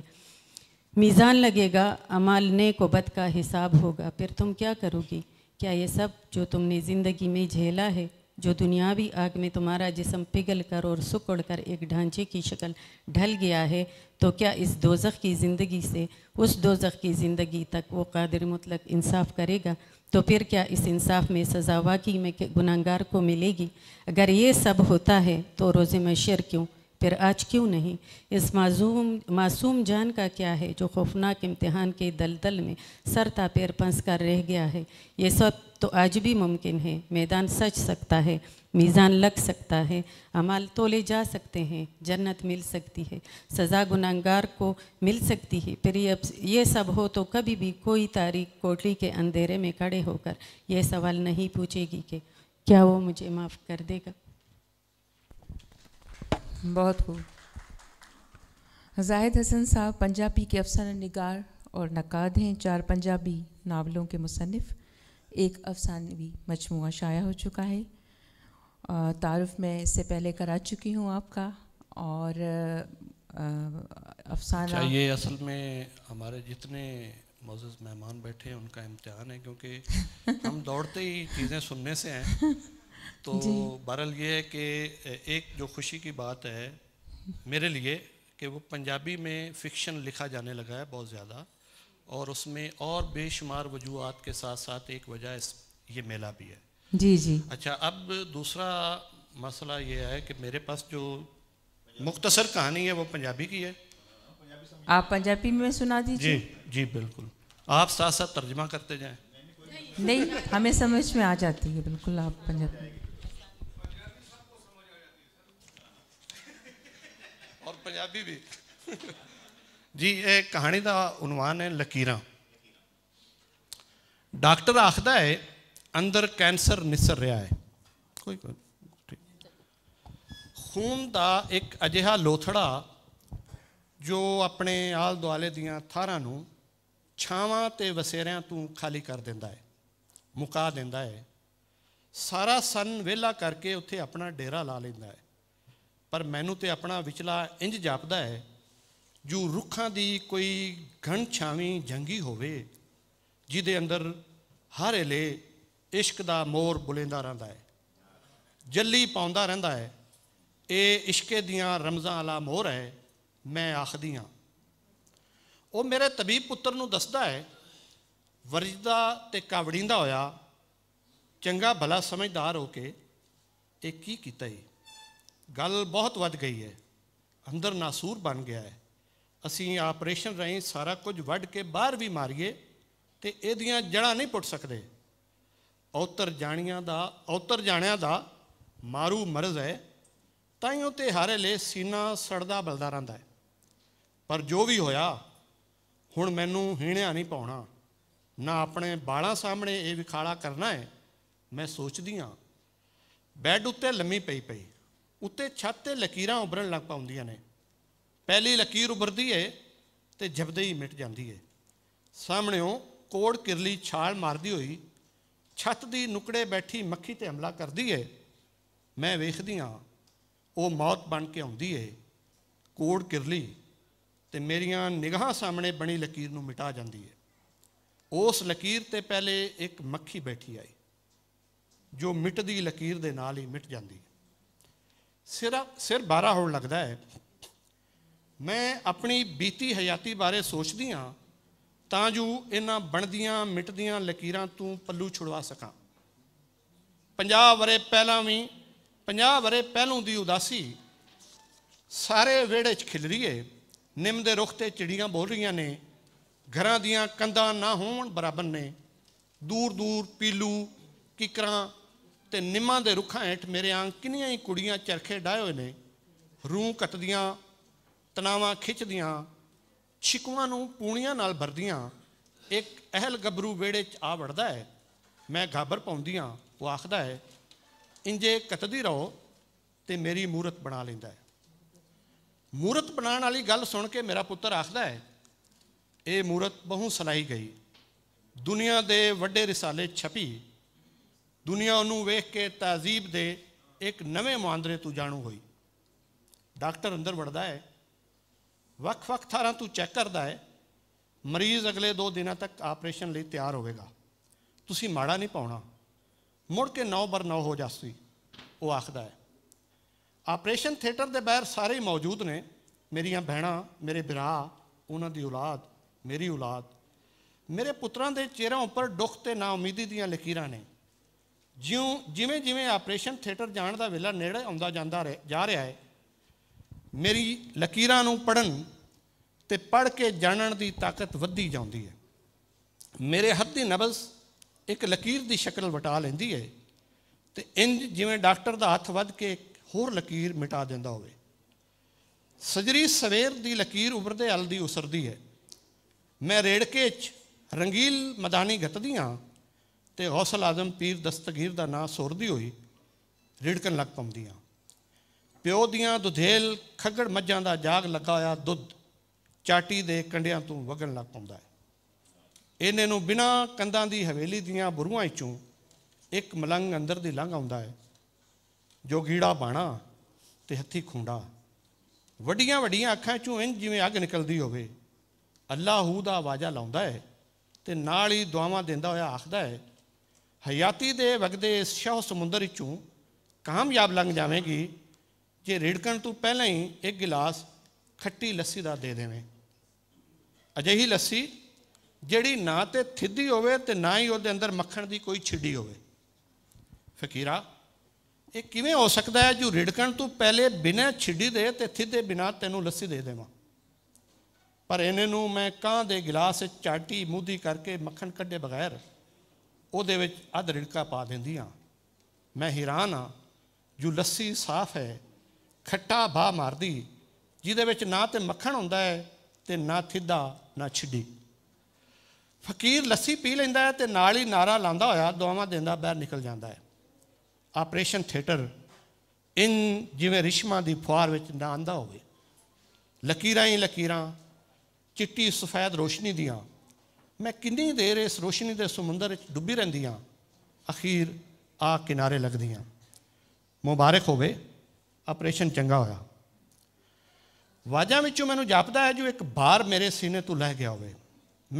میزان لگے گا عمال نیک و بد کا حساب ہوگا پھر تم کیا کرو گی کیا یہ سب جو تم نے زندگی میں جھیلا ہے جو دنیاوی آگ میں تمہارا جسم پگھل کر اور سکڑ کر ایک ڈھانچے کی شکل ڈھل گیا ہے تو کیا اس دوزخ کی زندگی سے اس دوزخ کی زندگی تک وہ قادر مطلق انصاف کرے گا تو پھر کیا اس انصاف میں سزا واقعی میں گناہگار کو ملے گی اگر یہ سب ہوتا ہے تو روز مشیر کیوں پھر آج کیوں نہیں اس معصوم جان کا کیا ہے جو خوفناک امتحان کے دلدل میں سر تا پیر پنس کر رہ گیا ہے یہ سب تو آج بھی ممکن ہے میدان سچ سکتا ہے میزان لگ سکتا ہے عمال تولے جا سکتے ہیں جنت مل سکتی ہے سزا گنانگار کو مل سکتی ہے پھر یہ سب ہو تو کبھی بھی کوئی تاریخ کوٹلی کے اندھیرے میں کھڑے ہو کر یہ سوال نہیں پوچھے گی کہ کیا وہ مجھے معاف کر دے گا بہت خوب زاہد حسن صاحب پنجابی کے افسانہ نگار اور نقاد ہیں چار پنجابی ناولوں کے مصنف ایک افسانوی مجموعہ شائع ہو چکا ہے تعارف میں اس سے پہلے کرا چکی ہوں آپ کا اور افسانہ اچھا، یہ اصل میں ہمارے جتنے معزز مہمان بیٹھے ہیں ان کا امتحان ہے کیونکہ ہم دوڑتے ہی چیزیں سننے سے ہیں تو جی۔ بہرحال یہ ہے کہ ایک جو خوشی کی بات ہے میرے لیے کہ وہ پنجابی میں فکشن لکھا جانے لگا ہے بہت زیادہ اور اس میں اور بے شمار وجوہات کے ساتھ ساتھ ایک وجہ اس یہ میلہ بھی ہے جی جی اچھا اب دوسرا مسئلہ یہ ہے کہ میرے پاس جو مختصر کہانی ہے وہ پنجابی کی ہے آپ پنجابی میں سنا دیجیے جی جی بالکل آپ ساتھ ساتھ ترجمہ کرتے جائیں نہیں ہمیں سمجھ میں آ جاتی ہے بالکل آپ پنجابی اور پنجابی بھی جی یہ کہانی کا عنوان ہے لکیراں ڈاکٹر آخدہ ہے ਅੰਦਰ ਕੈਂਸਰ ਨਿਸਰ ਰਿਹਾ ਹੈ ਕੋਈ ਕੋਈ ਖੂਨ ਦਾ ਇੱਕ ਅਜਿਹਾ ਲੋਥੜਾ ਜੋ ਆਪਣੇ ਆਲ ਦੁਆਲੇ ਦੀਆਂ ਥਾਰਾਂ ਨੂੰ ਛਾਵਾਂ ਤੇ ਵਸੇਰਿਆਂ ਤੋਂ ਖਾਲੀ ਕਰ ਦਿੰਦਾ ਹੈ ਮੁਕਾ ਦਿੰਦਾ ਹੈ ਸਾਰਾ ਸਨ ਵਿਹਲਾ ਕਰਕੇ ਉੱਥੇ ਆਪਣਾ ਡੇਰਾ ਲਾ ਲੈਂਦਾ ਹੈ ਪਰ ਮੈਨੂੰ ਤੇ ਆਪਣਾ ਵਿਚਲਾ ਇੰਜ ਜਾਪਦਾ ਹੈ ਜੋ ਰੁੱਖਾਂ ਦੀ ਕੋਈ ਘਣ ਛਾਵੇਂ ਜੰਗੀ ਹੋਵੇ ਜਿਹਦੇ ਅੰਦਰ ਹਰ ਇਸ਼ਕ ਦਾ ਮੋਰ ਬੁਲੇਂਦਾ ਰਹਿੰਦਾ ਹੈ ਜੱਲੀ ਪਾਉਂਦਾ ਰਹਿੰਦਾ ਹੈ ਇਹ ਇਸ਼ਕੇ ਦੀਆਂ ਰਮਜ਼ਾਂ ਵਾਲਾ ਮੋਰ ਹੈ ਮੈਂ ਆਖਦੀ ਹਾਂ ਉਹ ਮੇਰੇ ਤਬੀਬ ਪੁੱਤਰ ਨੂੰ ਦੱਸਦਾ ਹੈ ਵਰਜਦਾ ਤੇ ਕਾਵੜਿੰਦਾ ਹੋਇਆ ਚੰਗਾ ਭਲਾ ਸਮਝਦਾਰ ਹੋ ਕੇ ਇਹ ਕੀ ਕੀਤਾ ਈ ਗੱਲ ਬਹੁਤ ਵੱਧ ਗਈ ਹੈ ਅੰਦਰ ਨਾਸੂਰ ਬਣ ਗਿਆ ਹੈ ਅਸੀਂ ਆਪਰੇਸ਼ਨ ਰਹੀਂ ਸਾਰਾ ਕੁਝ ਵੱਢ ਕੇ ਬਾਹਰ ਵੀ ਮਾਰੀਏ ਤੇ ਇਹਦੀਆਂ ਜੜਾਂ ਨਹੀਂ ਪੁੱਟ ਸਕਦੇ ਔਤਰ ਜਾਣੀਆਂ ਦਾ ਔਤਰ ਜਾਣਿਆਂ ਦਾ ਮਾਰੂ ਮਰਜ਼ ਹੈ ਤਾਂ ਹੀ ਉਤੇ ਹਾਰੇ ਲੈ ਸੀਨਾ ਸੜਦਾ ਬਲਦਾ ਰਹਿੰਦਾ ਹੈ ਪਰ ਜੋ ਵੀ ਹੋਇਆ ਹੁਣ ਮੈਨੂੰ ਹੀਣਿਆ ਨਹੀਂ ਪਾਉਣਾ ਨਾ ਆਪਣੇ ਬਾਲਾਂ ਸਾਹਮਣੇ ਇਹ ਵਿਖਾਲਾ ਕਰਨਾ ਹੈ ਮੈਂ ਸੋਚਦੀ ਹਾਂ ਬੈੱਡ ਉੱਤੇ ਲੰਮੀ ਪਈ ਪਈ ਉੱਤੇ ਛੱਤ ਤੇ ਲਕੀਰਾਂ ਉਭਰਨ ਲੱਗ ਪਾਉਂਦੀਆਂ ਨੇ ਪਹਿਲੀ ਲਕੀਰ ਉਭਰਦੀ ਏ ਤੇ ਜਬਦੇ ਹੀ ਮਿਟ ਜਾਂਦੀ ਏ ਸਾਹਮਣਿਓਂ ਕੋੜ ਕਿਰਲੀ ਛਾਲ ਮਾਰਦੀ ਹੋਈ ਛੱਤ ਦੀ ਨੁਕੜੇ ਬੈਠੀ ਮੱਖੀ ਤੇ ਹਮਲਾ ਕਰਦੀ ਏ ਮੈਂ ਵੇਖਦੀ ਆ ਉਹ ਮੌਤ ਬਣ ਕੇ ਆਉਂਦੀ ਏ ਕੋੜ ਕਿਰਲੀ ਤੇ ਮੇਰੀਆਂ ਨਿਗਾਹਾਂ ਸਾਹਮਣੇ ਬਣੀ ਲਕੀਰ ਨੂੰ ਮਿਟਾ ਜਾਂਦੀ ਏ ਉਸ ਲਕੀਰ ਤੇ ਪਹਿਲੇ ਇੱਕ ਮੱਖੀ ਬੈਠੀ ਆਈ ਜੋ ਮਿਟਦੀ ਲਕੀਰ ਦੇ ਨਾਲ ਹੀ ਮਿਟ ਜਾਂਦੀ ਸਿਰ ਸਿਰ ਬਾਰਾ ਹੋਣ ਲੱਗਦਾ ਹੈ ਮੈਂ ਆਪਣੀ ਬੀਤੀ ਹਯਾਤੀ ਬਾਰੇ ਸੋਚਦੀ ਆਂ ਤਾਂ ਜੋ ਇਹਨਾਂ ਬਣਦੀਆਂ ਮਿਟਦੀਆਂ ਲਕੀਰਾਂ ਤੋਂ ਪੱਲੂ ਛੁੜਵਾ ਸਕਾਂ 50 ਬਰੇ ਪਹਿਲਾਂ ਵੀ 50 ਬਰੇ ਪਹਿਲੋਂ ਦੀ ਉਦਾਸੀ ਸਾਰੇ ਵਿਹੜੇ 'ਚ ਖਿਲ ਰਹੀ ਏ ਨਿੰਮ ਦੇ ਰੁੱਖ ਤੇ ਚਿੜੀਆਂ ਬੋਲ ਰਹੀਆਂ ਨੇ ਘਰਾਂ ਦੀਆਂ ਕੰਧਾਂ ਨਾ ਹੋਣ ਬਰਾਬਰ ਨੇ ਦੂਰ ਦੂਰ ਪੀਲੂ ਕਿਕਰਾਂ ਤੇ ਨਿੰਮਾਂ ਦੇ ਰੁੱਖਾਂ ਹੇਠ ਮੇਰੇ ਆਂ ਕਿੰਨੀਆਂ ਹੀ ਕੁੜੀਆਂ ਚਰਖੇ ਡਾਏ ਹੋਏ ਨੇ ਰੂਹ ਕੱਟਦੀਆਂ ਤਣਾਵਾਂ ਖਿੱਚਦੀਆਂ ਛਿਕਵਾਂ ਨੂੰ ਪੂਣੀਆਂ ਨਾਲ ਭਰਦੀਆਂ ਇੱਕ ਅਹਲ ਗੱਭਰੂ ਵੇੜੇ 'ਚ ਆ ਵੜਦਾ ਹੈ ਮੈਂ ਘਾਬਰ ਪਾਉਂਦੀਆਂ ਉਹ ਆਖਦਾ ਹੈ ਇੰਜੇ ਕਤਦੀ ਰਹੋ ਤੇ ਮੇਰੀ ਮੂਰਤ ਬਣਾ ਲੈਂਦਾ ਹੈ ਮੂਰਤ ਬਣਾਉਣ ਵਾਲੀ ਗੱਲ ਸੁਣ ਕੇ ਮੇਰਾ ਪੁੱਤਰ ਆਖਦਾ ਹੈ ਇਹ ਮੂਰਤ ਬਹੁ ਸਲਾਈ ਗਈ ਦੁਨੀਆ ਦੇ ਵੱਡੇ ਰਸਾਲੇ ਛਪੀ ਦੁਨੀਆ ਨੂੰ ਵੇਖ ਕੇ ਤਾਜ਼ੀਬ ਦੇ ਇੱਕ ਨਵੇਂ ਮੁਹਾਂਦਰੇ ਤੂੰ ਜਾਣੂ ਹੋਈ ਡਾਕਟਰ ਅੰਦਰ ਵੜਦਾ ਹੈ ਵੱਖ-ਵੱਖ ਥਾਰਾਂ ਤੂੰ ਚੈੱਕ ਕਰਦਾ ਹੈ ਮਰੀਜ਼ ਅਗਲੇ 2 ਦਿਨਾਂ ਤੱਕ ਆਪਰੇਸ਼ਨ ਲਈ ਤਿਆਰ ਹੋਵੇਗਾ ਤੁਸੀਂ ਮਾੜਾ ਨਹੀਂ ਪਾਉਣਾ ਮੁੜ ਕੇ 9 ਬਰ 9 ਹੋ ਜਾਸੀ ਉਹ ਆਖਦਾ ਹੈ ਆਪਰੇਸ਼ਨ ਥੀਏਟਰ ਦੇ ਬਾਹਰ ਸਾਰੇ ਮੌਜੂਦ ਨੇ ਮੇਰੀਆਂ ਭੈਣਾਂ ਮੇਰੇ ਭਰਾ ਉਹਨਾਂ ਦੀ ਔਲਾਦ ਮੇਰੀ ਔਲਾਦ ਮੇਰੇ ਪੁੱਤਰਾਂ ਦੇ ਚਿਹਰਿਆਂ ਉੱਪਰ ਦੁੱਖ ਤੇ ਨਾ ਉਮੀਦੀ ਦੀਆਂ ਲਕੀਰਾਂ ਨੇ ਜਿਉਂ ਜਿਵੇਂ ਜਿਵੇਂ ਆਪਰੇਸ਼ਨ ਥੀਏਟਰ ਜਾਣ ਦਾ ਵੇਲਾ ਨੇੜੇ ਆਉਂਦਾ ਜਾਂਦਾ ਜਾ ਰਿਹਾ ਹੈ ਮੇਰੀ ਲਕੀਰਾਂ ਨੂੰ ਪੜਨ ਤੇ ਪੜ ਕੇ ਜਾਣਨ ਦੀ ਤਾਕਤ ਵਧਦੀ ਜਾਂਦੀ ਹੈ ਮੇਰੇ ਹੱਥ ਦੀ ਨਬਜ਼ ਇੱਕ ਲਕੀਰ ਦੀ ਸ਼ਕਲ ਵਟਾ ਲੈਂਦੀ ਹੈ ਤੇ ਇੰਜ ਜਿਵੇਂ ਡਾਕਟਰ ਦਾ ਹੱਥ ਵੱਧ ਕੇ ਹੋਰ ਲਕੀਰ ਮਿਟਾ ਦਿੰਦਾ ਹੋਵੇ ਸਜਰੀ ਸਵੇਰ ਦੀ ਲਕੀਰ ਉਬਰਦੇ ਹਲ ਦੀ ਉਸਰਦੀ ਹੈ ਮੈਂ ਰੇੜਕੇ 'ਚ ਰੰਗੀਲ ਮਦਾਨੀ ਘਤਦੀ ਤੇ ਹੌਸਲ ਆਜ਼ਮ ਪੀਰ ਦਸਤਗੀਰ ਦਾ ਨਾਂ ਸੁਰਦੀ ਹੋਈ ਰਿੜਕਣ ਲੱਗ ਪੰਦੀ ਪਿਓ ਦੀਆਂ ਦੁਧੇਲ ਖੱਗੜ ਮੱਝਾਂ ਦਾ ਜਾਗ ਲੱਗਾ ਹੋਇਆ ਦੁੱਧ ਚਾਟੀ ਦੇ ਕੰਡਿਆਂ ਤੋਂ ਵਗਣ ਲੱਗ ਪੁੰਦਾ ਹੈ ਇਹਨੇ ਨੂੰ ਬਿਨਾ ਕੰਦਾਂ ਦੀ ਹਵੇਲੀ ਦੀਆਂ ਬੁਰੂਆਂ ਵਿੱਚੋਂ ਇੱਕ ਮਲੰਗ ਅੰਦਰ ਦੀ ਲੰਘ ਆਉਂਦਾ ਹੈ ਜੋ ਗੀੜਾ ਬਾਣਾ ਤੇ ਹੱਥੀ ਖੁੰਡਾ ਵੱਡੀਆਂ ਵੱਡੀਆਂ ਅੱਖਾਂ ਚੋਂ ਇੰਜ ਜਿਵੇਂ ਅੱਗ ਨਿਕਲਦੀ ਹੋਵੇ ਅੱਲਾਹੂ ਦਾ ਆਵਾਜ਼ਾ ਲਾਉਂਦਾ ਹੈ ਤੇ ਨਾਲ ਹੀ ਦੁਆਵਾਂ ਦਿੰਦਾ ਹੋਇਆ ਆਖਦਾ ਹੈ ਹਯਾਤੀ ਦੇ ਵਗਦੇ ਇਸ ਸ਼ਹ ਸਮੁੰਦਰ ਵਿੱਚੋਂ ਕਾਮਯਾਬ ਲੰਘ ਜਾਵੇਂਗੀ ਜੇ ਰਿੜਕਣ ਤੋਂ ਪਹਿਲਾਂ ਹੀ ਇੱਕ ਗਿਲਾਸ ਖੱਟੀ ਲੱਸੀ ਦਾ ਦੇ ਦੇਵੇਂ ਅਜਿਹੀ ਲੱਸੀ ਜਿਹੜੀ ਨਾ ਤੇ ਥਿੱਦੀ ਹੋਵੇ ਤੇ ਨਾ ਹੀ ਉਹਦੇ ਅੰਦਰ ਮੱਖਣ ਦੀ ਕੋਈ ਛਿੱਡੀ ਹੋਵੇ ਫਕੀਰਾ ਇਹ ਕਿਵੇਂ ਹੋ ਸਕਦਾ ਹੈ ਜੋ ਰਿੜਕਣ ਤੋਂ ਪਹਿਲੇ ਬਿਨਾਂ ਛਿੱਡੀ ਦੇ ਤੇ ਥਿੱਦੇ ਬਿਨਾ ਤੈਨੂੰ ਲੱਸੀ ਦੇ ਦੇਵਾਂ ਪਰ ਇਹਨੇ ਨੂੰ ਮੈਂ ਕਾਂ ਦੇ ਗਲਾਸ ਵਿੱਚ ਚਾਟੀ ਮੂਦੀ ਕਰਕੇ ਮੱਖਣ ਕੱਢੇ ਬਗੈਰ ਉਹਦੇ ਵਿੱਚ ਅਧ ਰਿੜਕਾ ਪਾ ਦਿੰਦੀ ਆ ਮੈਂ ਹੈਰਾਨ ਆ ਜੋ ਲੱਸੀ ਸਾਫ਼ ਹੈ ਖੱਟਾ ਬਾਹ ਮਾਰਦੀ ਜਿਹਦੇ ਵਿੱਚ ਨਾ ਤੇ ਮੱਖਣ ਹੁੰਦਾ ਹੈ ਤੇ ਨਾ ਥਿੱਦਾ ਨਾ ਛਿੱਡੀ ਫਕੀਰ ਲੱਸੀ ਪੀ ਲੈਂਦਾ ਹੈ ਤੇ ਨਾਲ ਹੀ ਨਾਰਾ ਲਾਂਦਾ ਹੋਇਆ ਦੁਆਵਾਂ ਦਿੰਦਾ ਬਾਹਰ ਨਿਕਲ ਜਾਂਦਾ ਹੈ ਆਪਰੇਸ਼ਨ ਥੀਏਟਰ ਇਨ ਜਿਵੇਂ ਰਿਸ਼ਮਾ ਦੀ ਫੁਆਰ ਵਿੱਚ ਨਾ ਆਂਦਾ ਹੋਵੇ ਲਕੀਰਾਂ ਹੀ ਲਕੀਰਾਂ ਚਿੱਟੀ ਸਫੈਦ ਰੋਸ਼ਨੀ ਦੀਆਂ ਮੈਂ ਕਿੰਨੀ ਦੇਰ ਇਸ ਰੋਸ਼ਨੀ ਦੇ ਸਮੁੰਦਰ ਵਿੱਚ ਡੁੱਬੀ ਰਹਿੰਦੀ ਆ ਅਖੀਰ ਆ ਕਿਨਾਰੇ ਲੱਗਦੀਆਂ ਮੁਬਾਰਕ ਹੋਵੇ ਆਪਰੇਸ਼ਨ ਚੰਗਾ ਹੋਇਆ ਵਾਜਾਂ ਵਿੱਚੋਂ ਮੈਨੂੰ ਜਾਪਦਾ ਹੈ ਜੋ ਇੱਕ ਬਾਰ ਮੇਰੇ ਸੀਨੇ ਤੋਂ ਲਹਿ ਗਿਆ ਹੋਵੇ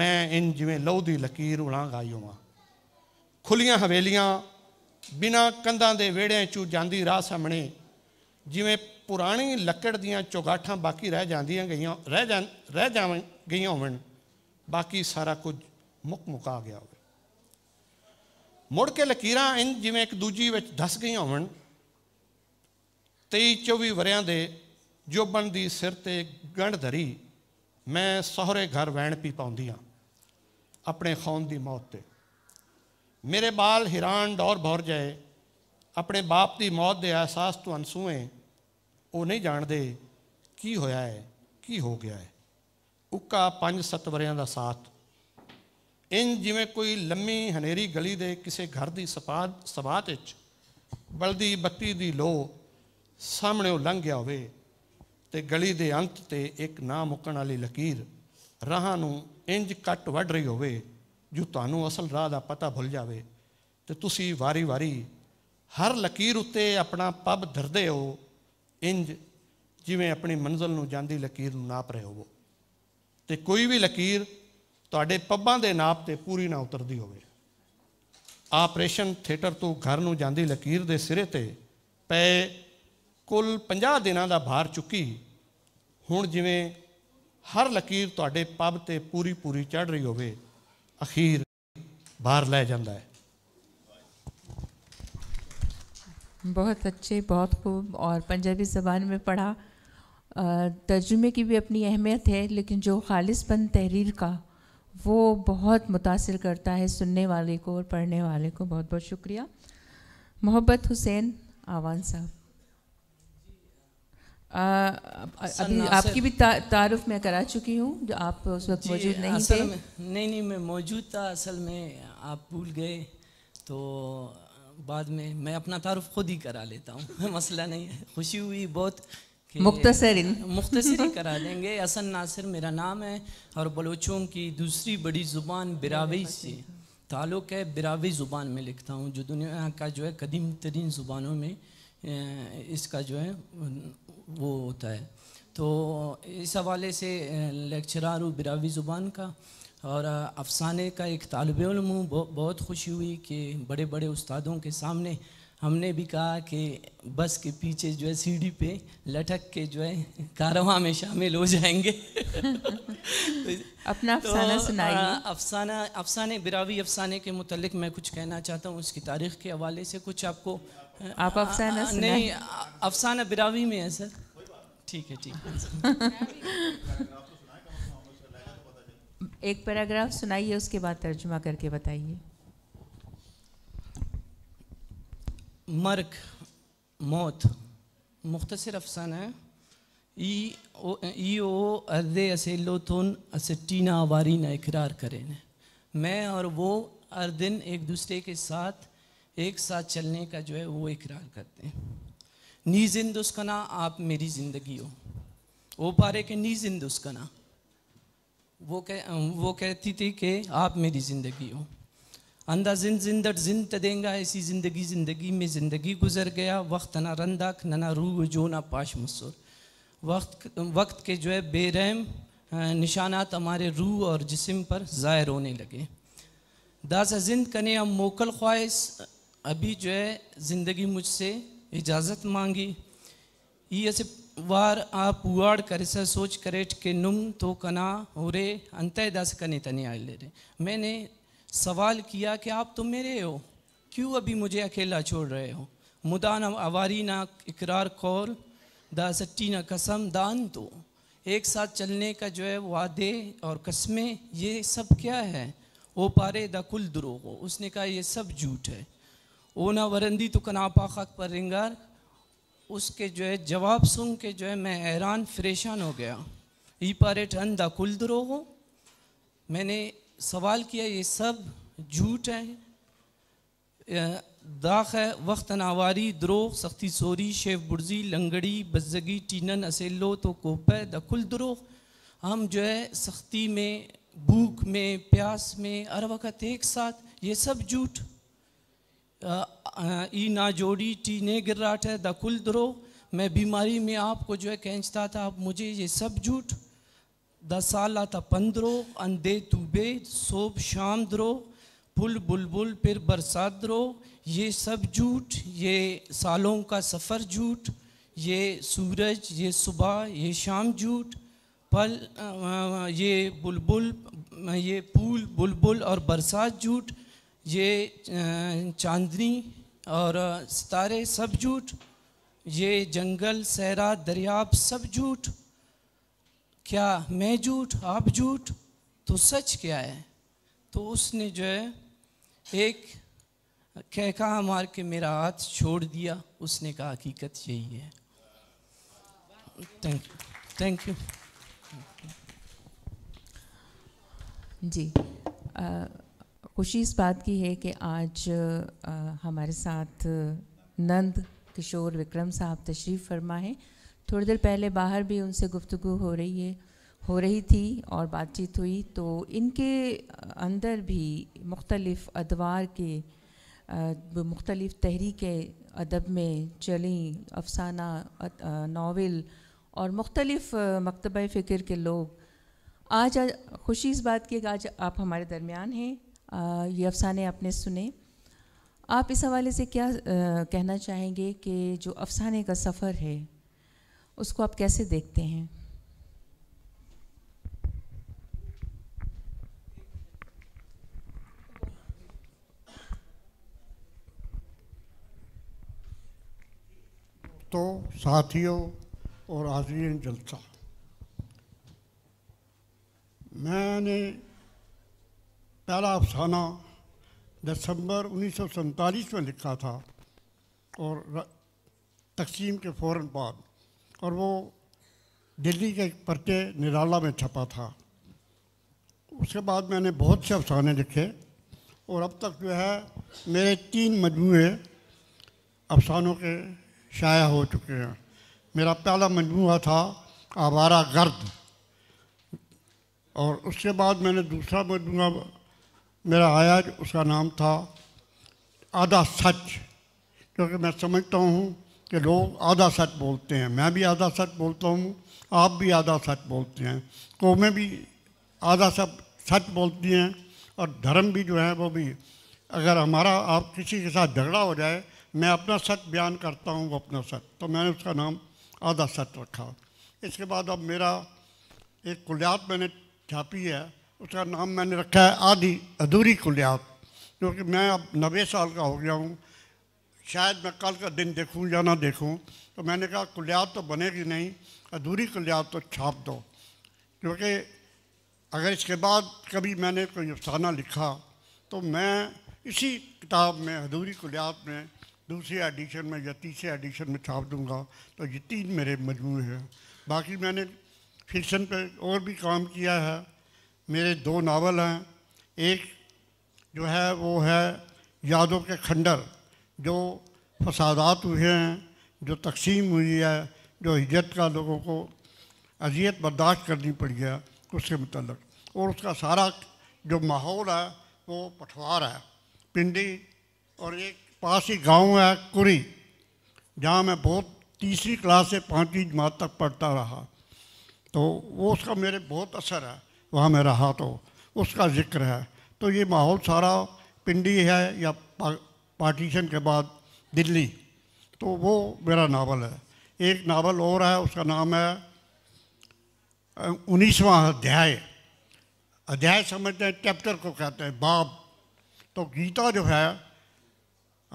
ਮੈਂ ਇਨ ਜਿਵੇਂ ਲਹੂ ਦੀ ਲਕੀਰ ਉਲਾਂ ਗਾਈ ਹਾਂ ਖੁੱਲੀਆਂ ਹਵੇਲੀਆਂ ਬਿਨਾ ਕੰਧਾਂ ਦੇ ਵੇੜਿਆਂ ਚੋਂ ਜਾਂਦੀ ਰਾਹ ਸਾਹਮਣੇ ਜਿਵੇਂ ਪੁਰਾਣੀ ਲੱਕੜ ਦੀਆਂ ਚੁਗਾਠਾਂ ਬਾਕੀ ਰਹਿ ਜਾਂਦੀਆਂ ਗਈਆਂ ਰਹਿ ਜਾਂ ਰਹਿ ਜਾਵਣ ਗਈਆਂ ਹੋਣ ਬਾਕੀ ਸਾਰਾ ਕੁਝ ਮੁੱਕ ਮੁਕਾ ਗਿਆ ਹੋਵੇ ਮੁੜ ਕੇ ਲਕੀਰਾਂ ਇੰਜ ਜਿਵੇਂ ਇੱਕ ਦੂਜੀ ਵਿੱਚ ਧਸ ਗਈਆਂ ਹੋਣ 23 24 ਵਰਿਆਂ ਦੇ ਜੋਬਨ ਦੀ ਸਿਰ ਤੇ ਗੰਢ ਧਰੀ ਮੈਂ ਸਹੁਰੇ ਘਰ ਵੈਣ ਪੀ ਪਾਉਂਦੀ ਆ ਆਪਣੇ ਖੌਨ ਦੀ ਮੌਤ ਤੇ ਮੇਰੇ ਬਾਲ ਹੀਰਾਨ ਡੌਰ ਭੌਰ ਜਾਏ ਆਪਣੇ ਬਾਪ ਦੀ ਮੌਤ ਦੇ ਅਹਿਸਾਸ ਤੋਂ ਅਨਸੂਏ ਉਹ ਨਹੀਂ ਜਾਣਦੇ ਕੀ ਹੋਇਆ ਹੈ ਕੀ ਹੋ ਗਿਆ ਹੈ ਉੱਕਾ 5-7 ਵਰਿਆਂ ਦਾ ਸਾਥ ਇਨ ਜਿਵੇਂ ਕੋਈ ਲੰਮੀ ਹਨੇਰੀ ਗਲੀ ਦੇ ਕਿਸੇ ਘਰ ਦੀ ਸਪਾਦ ਸਵਾਤ ਵਿੱਚ ਬਲਦੀ ਬੱਤੀ ਦੀ ਲੋ ਸਾਹਮਣੇ ਉਹ ਲੰਘ ਗਿਆ ਹੋਵੇ ਤੇ ਗਲੀ ਦੇ ਅੰਤ ਤੇ ਇੱਕ ਨਾ ਮੁੱਕਣ ਵਾਲੀ ਲਕੀਰ ਰਾਹਾਂ ਨੂੰ ਇੰਜ ਕੱਟ ਵੱਢ ਰਹੀ ਹੋਵੇ ਜੋ ਤੁਹਾਨੂੰ ਅਸਲ ਰਾਹ ਦਾ ਪਤਾ ਭੁੱਲ ਜਾਵੇ ਤੇ ਤੁਸੀਂ ਵਾਰੀ-ਵਾਰੀ ਹਰ ਲਕੀਰ ਉੱਤੇ ਆਪਣਾ ਪੱਬ ਧਰਦੇ ਹੋ ਇੰਜ ਜਿਵੇਂ ਆਪਣੀ ਮੰਜ਼ਲ ਨੂੰ ਜਾਂਦੀ ਲਕੀਰ ਨੂੰ ਨਾਪ ਰਹੇ ਹੋਵੋ ਤੇ ਕੋਈ ਵੀ ਲਕੀਰ ਤੁਹਾਡੇ ਪੱਬਾਂ ਦੇ ਨਾਪ ਤੇ ਪੂਰੀ ਨਾ ਉਤਰਦੀ ਹੋਵੇ ਆਪਰੇਸ਼ਨ ਥੀਏਟਰ ਤੋਂ ਘਰ ਨੂੰ ਜਾਂਦੀ ਲਕੀਰ ਦੇ ਸਿਰੇ ਤੇ ਪਏ کل ਭਾਰ ਚੁੱਕੀ ਹੁਣ ਜਿਵੇਂ چکی ਲਕੀਰ ਤੁਹਾਡੇ ہر لکیر ਪੂਰੀ ਪੂਰੀ ਚੜ پوری چڑھ رہی ہوخیر بھار ਜਾਂਦਾ ہے بہت اچھے بہت خوب اور پنجابی زبان میں پڑھا ترجمے کی بھی اپنی اہمیت ہے لیکن جو خالص بند تحریر کا وہ بہت متاثر کرتا ہے سننے والے کو اور پڑھنے والے کو بہت بہت شکریہ محبت حسین آوان صاحب ابھی آپ کی بھی تعارف میں کرا چکی ہوں جو آپ اس وقت جی، موجود نہیں تھے نہیں نہیں میں موجود تھا اصل میں آپ بھول گئے تو بعد میں میں اپنا تعارف خود ہی کرا لیتا ہوں [laughs] مسئلہ نہیں ہے خوشی ہوئی بہت مختصر مختصر [laughs] کرا دیں گے اصل ناصر میرا نام ہے اور بلوچوں کی دوسری بڑی زبان براوی سے تعلق ہے براوی زبان میں لکھتا ہوں جو دنیا کا جو ہے قدیم ترین زبانوں میں اس کا جو ہے وہ ہوتا ہے تو اس حوالے سے لیکچرار ہوں براوی زبان کا اور افسانے کا ایک طالب علم ہوں بہت خوشی ہوئی کہ بڑے بڑے استادوں کے سامنے ہم نے بھی کہا کہ بس کے پیچھے جو ہے سیڑھی پہ لٹک کے جو ہے کارواں میں شامل ہو جائیں گے [laughs] اپنا افسانہ افسانہ افسانے براوی افسانے کے متعلق میں کچھ کہنا چاہتا ہوں اس کی تاریخ کے حوالے سے کچھ آپ کو آپ افسانہ نہیں افسانہ براوی میں ہے سر ٹھیک ہے ٹھیک ہے ایک پیراگراف سنائیے اس کے بعد ترجمہ کر کے بتائیے مرک موت مختصر افسانہ اسے لوتون اسے ٹینا نہ اقرار کریں میں اور وہ ہر دن ایک دوسرے کے ساتھ ایک ساتھ چلنے کا جو ہے وہ اقرار کرتے ہیں نی زندس آپ میری زندگی ہو وہ پارے کہ نی زند وہ کہ وہ کہتی تھی کہ آپ میری زندگی ہو اندھا زند زند زند دیں گا ایسی زندگی زندگی میں زندگی گزر گیا وقت نہ رندک نہ نہ روح جو نہ پاش مصور وقت وقت کے جو ہے بے رحم نشانات ہمارے روح اور جسم پر ظاہر ہونے لگے دازا زند کنے ہم موکل خواہش ابھی جو ہے زندگی مجھ سے اجازت مانگی یہ سے وار آپ اواڑ کر سا سوچ کریٹ کے نم تو کنا ہو رے انتہ دس کنہ تنے آئے لے رہے میں نے سوال کیا کہ آپ تو میرے ہو کیوں ابھی مجھے اکیلا چھوڑ رہے ہو مدان آواری نہ اقرار کور دا سٹی نہ قسم دان تو ایک ساتھ چلنے کا جو ہے وعدے اور قسمیں یہ سب کیا ہے وہ پارے دا کل ہو اس نے کہا یہ سب جھوٹ ہے اونا ورندی تو خاک پر رنگار اس کے جو ہے جواب سن کے جو ہے میں حیران فریشان ہو گیا ہی ٹھن دا کل درو ہو میں نے سوال کیا یہ سب جھوٹ ہے داخ ہے وقت ناواری دروغ سختی سوری شیف برزی لنگڑی بزگی ٹینن اسیلو تو ہے دا کل دروہ ہم جو ہے سختی میں بھوک میں پیاس میں وقت ایک ساتھ یہ سب جھوٹ ای نا جوڑی ٹی نے گر راٹ ہے دا کل درو میں بیماری میں آپ کو جو ہے کھینچتا تھا اب مجھے یہ سب جھوٹ دا سالہ تا پندرو تو توبے سوب شام درو بل بلبل پھر برسات درو یہ سب جھوٹ یہ سالوں کا سفر جھوٹ یہ سورج یہ صبح یہ شام جھوٹ پل یہ بلبل یہ پھول بلبل اور برسات جھوٹ یہ چاندنی اور ستارے سب جھوٹ یہ جنگل صحرا دریاب سب جھوٹ کیا میں جھوٹ آپ جھوٹ تو سچ کیا ہے تو اس نے جو ہے ایک کہا مار کے میرا ہاتھ چھوڑ دیا اس نے کہا حقیقت یہی ہے تھینک یو تھینک یو جی خوشی اس بات کی ہے کہ آج ہمارے ساتھ نند کشور وکرم صاحب تشریف فرما ہیں تھوڑی دیر پہلے باہر بھی ان سے گفتگو ہو رہی ہے ہو رہی تھی اور بات چیت ہوئی تو ان کے اندر بھی مختلف ادوار کے مختلف تحریک ادب میں چلیں افسانہ ناول اور مختلف مکتبہ فکر کے لوگ آج خوشی اس بات کی کہ آج آپ ہمارے درمیان ہیں یہ افسانے آپ نے سنے آپ اس حوالے سے کیا کہنا چاہیں گے کہ جو افسانے کا سفر ہے اس کو آپ کیسے دیکھتے ہیں تو ساتھیوں اور جلسہ میں نے پہلا افسانہ دسمبر انیس سو سینتالیس میں لکھا تھا اور تقسیم کے فوراً بعد اور وہ دلی کے پرچے نرالا میں چھپا تھا اس کے بعد میں نے بہت سے افسانے لکھے اور اب تک جو ہے میرے تین مجموعے افسانوں کے شائع ہو چکے ہیں میرا پہلا مجموعہ تھا آوارہ گرد اور اس کے بعد میں نے دوسرا مجموعہ میرا آیا اس کا نام تھا آدھا سچ کیونکہ میں سمجھتا ہوں کہ لوگ آدھا سچ بولتے ہیں میں بھی آدھا سچ بولتا ہوں آپ بھی آدھا سچ بولتے ہیں قومیں بھی آدھا سب سچ بولتی ہیں اور دھرم بھی جو ہے وہ بھی اگر ہمارا آپ کسی کے ساتھ جھگڑا ہو جائے میں اپنا سچ بیان کرتا ہوں وہ اپنا سچ تو میں نے اس کا نام آدھا سچ رکھا اس کے بعد اب میرا ایک کلیات میں نے چھاپی ہے اس کا نام میں نے رکھا ہے آدھی ادھوری کلیات کیونکہ میں اب نوے سال کا ہو گیا ہوں شاید میں کل کا دن دیکھوں یا نہ دیکھوں تو میں نے کہا کلیات تو بنے گی نہیں ادھوری کلیات تو چھاپ دو کیونکہ اگر اس کے بعد کبھی میں نے کوئی افسانہ لکھا تو میں اسی کتاب میں ادھوری کلیات میں دوسرے ایڈیشن میں یا تیسرے ایڈیشن میں چھاپ دوں گا تو یہ تین میرے مجموعے ہیں باقی میں نے فکشن پہ اور بھی کام کیا ہے میرے دو ناول ہیں ایک جو ہے وہ ہے یادوں کے کھنڈر جو فسادات ہوئے ہیں جو تقسیم ہوئی ہے جو ہجرت کا لوگوں کو اذیت برداشت کرنی پڑی ہے اس کے متعلق اور اس کا سارا جو ماحول ہے وہ پٹھوار ہے پنڈی اور ایک پاس ہی گاؤں ہے کری جہاں میں بہت تیسری کلاس سے پانچویں جماعت تک پڑھتا رہا تو وہ اس کا میرے بہت اثر ہے وہاں میرا ہاتھ ہو اس کا ذکر ہے تو یہ ماحول سارا پنڈی ہے یا پارٹیشن کے بعد دلی تو وہ میرا ناول ہے ایک ناول اور ہے اس کا نام ہے انیسواں ادھیائے ادھیائے سمجھتے ہیں چیپٹر کو کہتے ہیں باب تو گیتا جو ہے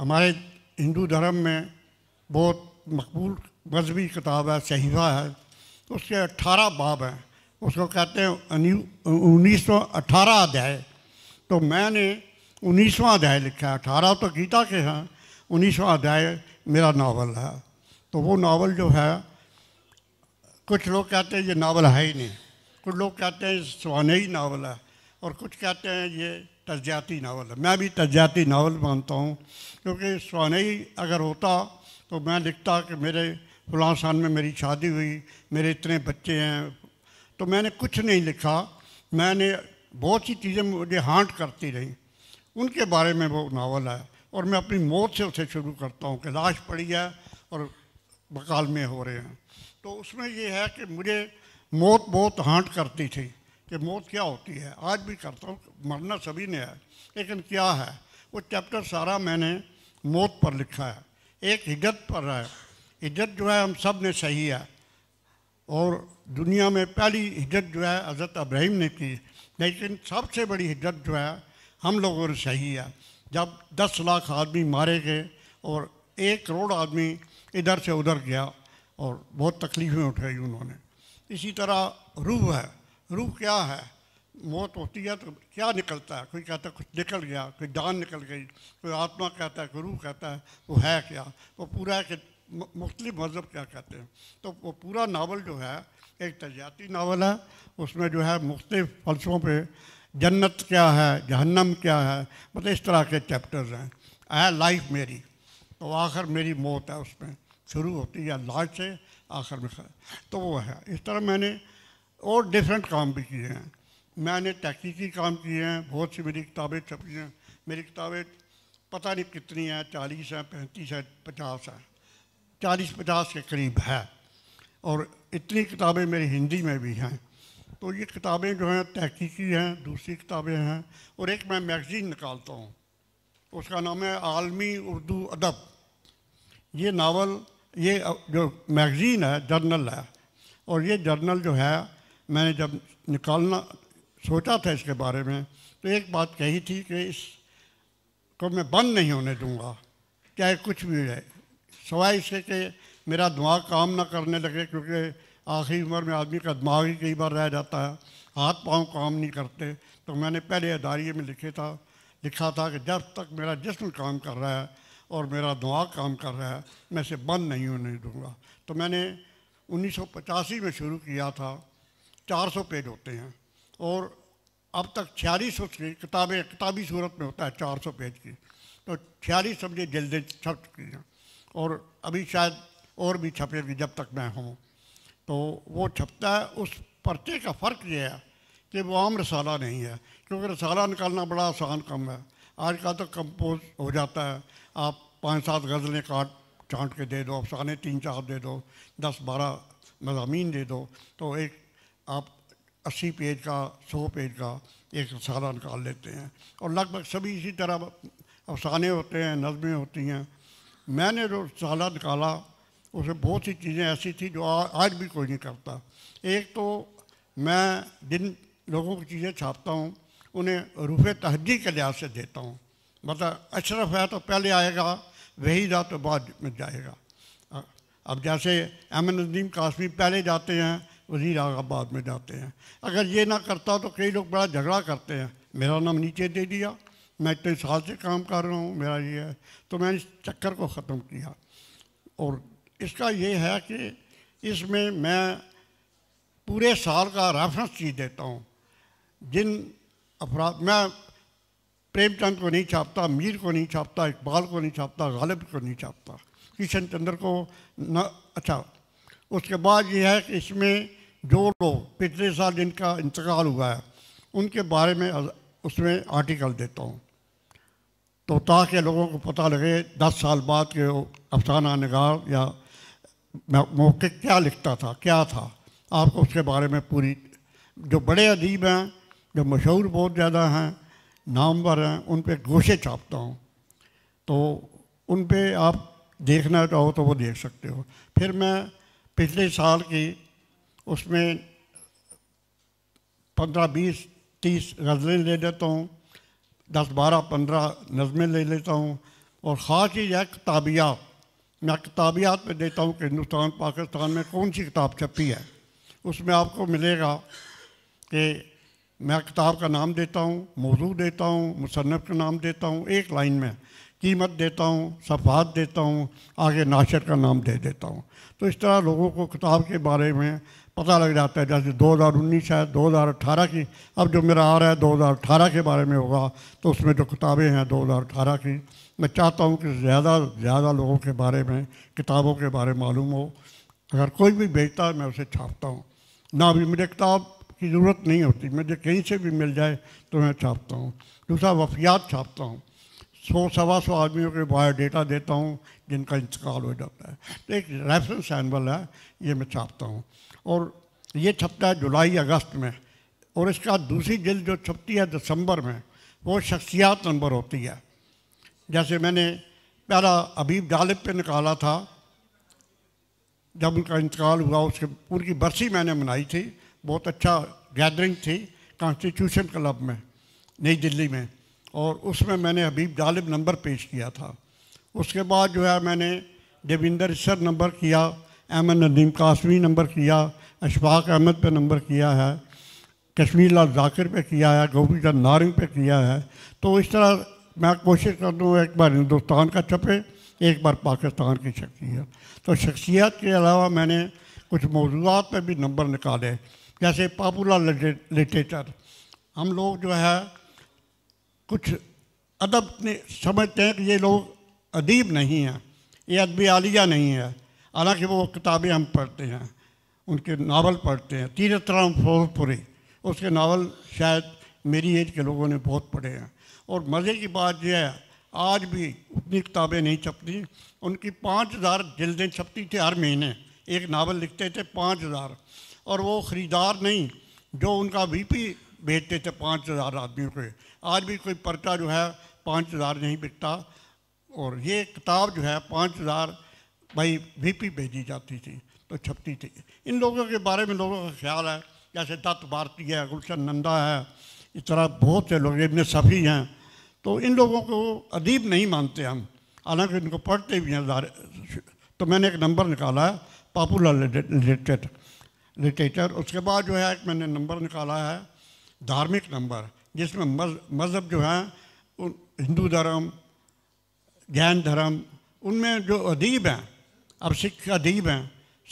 ہمارے ہندو دھرم میں بہت مقبول مذہبی کتاب ہے صحیفہ ہے اس کے اٹھارہ باب ہیں اس کو کہتے ہیں انیس سو اٹھارہ ادھیائے تو میں نے انیسواں ادھیائے لکھا ہے اٹھارہ تو گیتا کے ہیں انیسواں ادھیائے میرا ناول ہے تو وہ ناول جو ہے کچھ لوگ کہتے ہیں یہ ناول ہے ہی نہیں کچھ لوگ کہتے ہیں ہی ناول ہے اور کچھ کہتے ہیں یہ تجزیاتی ناول ہے میں بھی تجزیاتی ناول مانتا ہوں کیونکہ ہی اگر ہوتا تو میں لکھتا کہ میرے فلاں سال میں میری شادی ہوئی میرے اتنے بچے ہیں تو میں نے کچھ نہیں لکھا میں نے بہت سی چیزیں مجھے ہانٹ کرتی رہیں ان کے بارے میں وہ ناول ہے اور میں اپنی موت سے اسے شروع کرتا ہوں کہ لاش پڑی ہے اور میں ہو رہے ہیں تو اس میں یہ ہے کہ مجھے موت بہت ہانٹ کرتی تھی کہ موت کیا ہوتی ہے آج بھی کرتا ہوں مرنا سبھی نے ہے لیکن کیا ہے وہ چیپٹر سارا میں نے موت پر لکھا ہے ایک ہجت پر ہے ہجت جو ہے ہم سب نے صحیح ہے اور دنیا میں پہلی ہجرت جو ہے حضرت ابراہیم نے کی لیکن سب سے بڑی ہجرت جو ہے ہم لوگوں نے صحیح ہے جب دس لاکھ آدمی مارے گئے اور ایک کروڑ آدمی ادھر سے ادھر گیا اور بہت تکلیفیں اٹھائی انہوں نے اسی طرح روح ہے روح کیا ہے موت ہوتی ہے تو کیا نکلتا ہے کوئی کہتا ہے کچھ نکل گیا کوئی جان نکل گئی کوئی آتما کہتا ہے کوئی روح کہتا ہے وہ ہے کیا وہ پورا ہے کہ مختلف مذہب کیا کہتے ہیں تو وہ پورا ناول جو ہے ایک تجیاتی ناول ہے اس میں جو ہے مختلف فلسفوں پہ جنت کیا ہے جہنم کیا ہے مطلب اس طرح کے چیپٹرز ہیں اے لائف میری تو آخر میری موت ہے اس میں شروع ہوتی ہے لاش سے آخر میں خیر تو وہ ہے اس طرح میں نے اور ڈفرینٹ کام بھی کیے ہیں میں نے تحقیقی کام کیے ہیں بہت سی میری کتابیں چھپی ہیں میری کتابیں پتہ نہیں کتنی ہیں چالیس ہیں پینتیس ہیں پچاس ہیں چالیس پچاس کے قریب ہے اور اتنی کتابیں میری ہندی میں بھی ہیں تو یہ کتابیں جو ہیں تحقیقی ہیں دوسری کتابیں ہیں اور ایک میں میگزین نکالتا ہوں اس کا نام ہے عالمی اردو ادب یہ ناول یہ جو میگزین ہے جرنل ہے اور یہ جرنل جو ہے میں نے جب نکالنا سوچا تھا اس کے بارے میں تو ایک بات کہی تھی کہ اس کو میں بند نہیں ہونے دوں گا چاہے کچھ بھی ہے سوائے اس کے کہ میرا دماغ کام نہ کرنے لگے کیونکہ آخری عمر میں آدمی کا دماغ ہی کئی بار رہ جاتا ہے ہاتھ پاؤں کام نہیں کرتے تو میں نے پہلے اداریے میں لکھے تھا لکھا تھا کہ جب تک میرا جسم کام کر رہا ہے اور میرا دماغ کام کر رہا ہے میں اسے بند نہیں ہونے دوں گا تو میں نے انیس سو پچاسی میں شروع کیا تھا چار سو پیج ہوتے ہیں اور اب تک چھیالیس سو کی کتابیں کتابی صورت میں ہوتا ہے چار سو پیج کی تو چھیالیس سمجھے جلدیں چھپ چکی ہیں اور ابھی شاید اور بھی چھپے گی جب تک میں ہوں تو وہ چھپتا ہے اس پرچے کا فرق یہ ہے کہ وہ عام رسالہ نہیں ہے کیونکہ رسالہ نکالنا بڑا آسان کم ہے آج کل تو کمپوز ہو جاتا ہے آپ پانچ سات غزلیں کاٹ چانٹ کے دے دو افسانے تین چار دے دو دس بارہ مضامین دے دو تو ایک آپ اسی پیج کا سو پیج کا ایک رسالہ نکال لیتے ہیں اور لگ بھگ سبھی اسی طرح افسانے ہوتے ہیں نظمیں ہوتی ہیں میں نے جو سالہ نکالا اس میں بہت سی چیزیں ایسی تھیں جو آج بھی کوئی نہیں کرتا ایک تو میں جن لوگوں کی چیزیں چھاپتا ہوں انہیں روح تہجی کے لحاظ سے دیتا ہوں مطلب اشرف ہے تو پہلے آئے گا وہی جا تو بعد میں جائے گا اب جیسے احمد نظیم قاسمی پہلے جاتے ہیں وزیر بعد میں جاتے ہیں اگر یہ نہ کرتا تو کئی لوگ بڑا جھگڑا کرتے ہیں میرا نام نیچے دے دیا میں اتنے سال سے کام کر رہا ہوں میرا یہ ہے تو میں اس چکر کو ختم کیا اور اس کا یہ ہے کہ اس میں میں پورے سال کا ریفرنس چیز دیتا ہوں جن افراد میں پریم چند کو نہیں چھاپتا میر کو نہیں چھاپتا اقبال کو نہیں چھاپتا غالب کو نہیں چھاپتا کشن چندر کو نہ اچھا اس کے بعد یہ ہے کہ اس میں جو لوگ پچھلے سال جن کا انتقال ہوا ہے ان کے بارے میں اس میں آرٹیکل دیتا ہوں تو تاکہ لوگوں کو پتہ لگے دس سال بعد کے افسانہ نگار یا موقع کیا لکھتا تھا کیا تھا آپ کو اس کے بارے میں پوری جو بڑے ادیب ہیں جو مشہور بہت زیادہ ہیں نامور ہیں ان پہ گوشے چھاپتا ہوں تو ان پہ آپ دیکھنا چاہو تو وہ دیکھ سکتے ہو پھر میں پچھلے سال کی اس میں پندرہ بیس تیس غزلیں لے لیتا ہوں دس بارہ پندرہ نظمیں لے لیتا ہوں اور خاص چیز ہے کتابیات میں کتابیات پہ دیتا ہوں کہ ہندوستان پاکستان میں کون سی کتاب چھپی ہے اس میں آپ کو ملے گا کہ میں کتاب کا نام دیتا ہوں موضوع دیتا ہوں مصنف کا نام دیتا ہوں ایک لائن میں قیمت دیتا ہوں صفحات دیتا ہوں آگے ناشر کا نام دے دیتا ہوں تو اس طرح لوگوں کو کتاب کے بارے میں پتہ لگ جاتا ہے جیسے دو ہزار انیس ہے دو ہزار اٹھارہ کی اب جو میرا آ رہا ہے دو ہزار اٹھارہ کے بارے میں ہوگا تو اس میں جو کتابیں ہیں دو ہزار اٹھارہ کی میں چاہتا ہوں کہ زیادہ زیادہ لوگوں کے بارے میں کتابوں کے بارے میں معلوم ہو اگر کوئی بھی بیچتا ہے میں اسے چھاپتا ہوں نہ بھی مجھے کتاب کی ضرورت نہیں ہوتی مجھے کہیں سے بھی مل جائے تو میں چھاپتا ہوں دوسرا وفیات چھاپتا ہوں سو سوا سو آدمیوں کے بایو ڈیٹا دیتا ہوں جن کا انتقال ہو جاتا ہے ایک ریفرنس اینول ہے یہ میں چھاپتا ہوں اور یہ چھپتا ہے جولائی اگست میں اور اس کا دوسری جلد جو چھپتی ہے دسمبر میں وہ شخصیات نمبر ہوتی ہے جیسے میں نے پہلا ابیب غالب پہ نکالا تھا جب ان کا انتقال ہوا اس کے کی برسی میں نے منائی تھی بہت اچھا گیدرنگ تھی کانسٹیٹیوشن کلب میں نئی دلی میں اور اس میں میں نے حبیب غالب نمبر پیش کیا تھا اس کے بعد جو ہے میں نے دیویندر اسر نمبر کیا احمد ندیم قاسمی نمبر کیا اشفاق احمد پہ نمبر کیا ہے کشمیر لال ذاکر پہ کیا ہے گوبی کا نارنگ پہ کیا ہے تو اس طرح میں کوشش کر دوں ایک بار ہندوستان کا چھپے ایک بار پاکستان کی شخصیت تو شخصیت کے علاوہ میں نے کچھ موضوعات پہ بھی نمبر نکالے جیسے پاپولر لٹریچر ہم لوگ جو ہے کچھ ادب سمجھتے ہیں کہ یہ لوگ ادیب نہیں ہیں یہ ادبی عالیہ نہیں ہے حالانکہ وہ کتابیں ہم پڑھتے ہیں ان کے ناول پڑھتے ہیں تیرت رام فور پورے اس کے ناول شاید میری ایج کے لوگوں نے بہت پڑھے ہیں اور مزے کی بات یہ ہے آج بھی اتنی کتابیں نہیں چھپتی ان کی پانچ ہزار جلدیں چھپتی تھیں ہر مہینے ایک ناول لکھتے تھے پانچ ہزار اور وہ خریدار نہیں جو ان کا وی پی بھیجتے تھے پانچ ہزار آدمیوں کے آج بھی کوئی پرچہ جو ہے پانچ ہزار نہیں بکتا اور یہ کتاب جو ہے پانچ ہزار بھائی وی پی بھیجی جاتی تھی تو چھپتی تھی ان لوگوں کے بارے میں لوگوں کا خیال ہے جیسے دت بھارتی ہے گلشن نندا ہے اس طرح بہت سے لوگ ابن صفی ہیں تو ان لوگوں کو ادیب نہیں مانتے ہم حالانکہ ان کو پڑھتے بھی ہیں تو میں نے ایک نمبر نکالا ہے پاپولر لٹریٹ لٹریچر اس کے بعد جو ہے ایک میں نے نمبر نکالا ہے دھارمک نمبر جس میں مذہب جو ہیں ہندو دھرم جین دھرم ان میں جو ادیب ہیں اب سکھ ادیب ہیں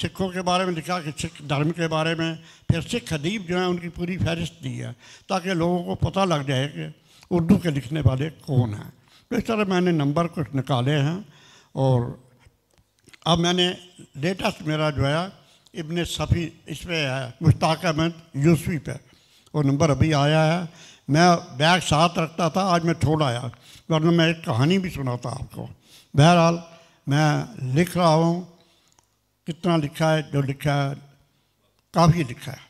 سکھوں کے بارے میں لکھا کہ سکھ دھرم کے بارے میں پھر سکھ ادیب جو ہیں ان کی پوری فہرست دی ہے تاکہ لوگوں کو پتہ لگ جائے کہ اردو کے لکھنے والے کون ہیں تو اس طرح میں نے نمبر کچھ نکالے ہیں اور اب میں نے لیٹسٹ میرا جو ہے ابن صفی اس پہ ہے مشتاق احمد یوسفی پہ وہ نمبر ابھی آیا ہے میں بیگ ساتھ رکھتا تھا آج میں چھوڑ آیا ورنہ میں ایک کہانی بھی سناتا آپ کو بہرحال میں لکھ رہا ہوں کتنا لکھا ہے جو لکھا ہے کافی لکھا ہے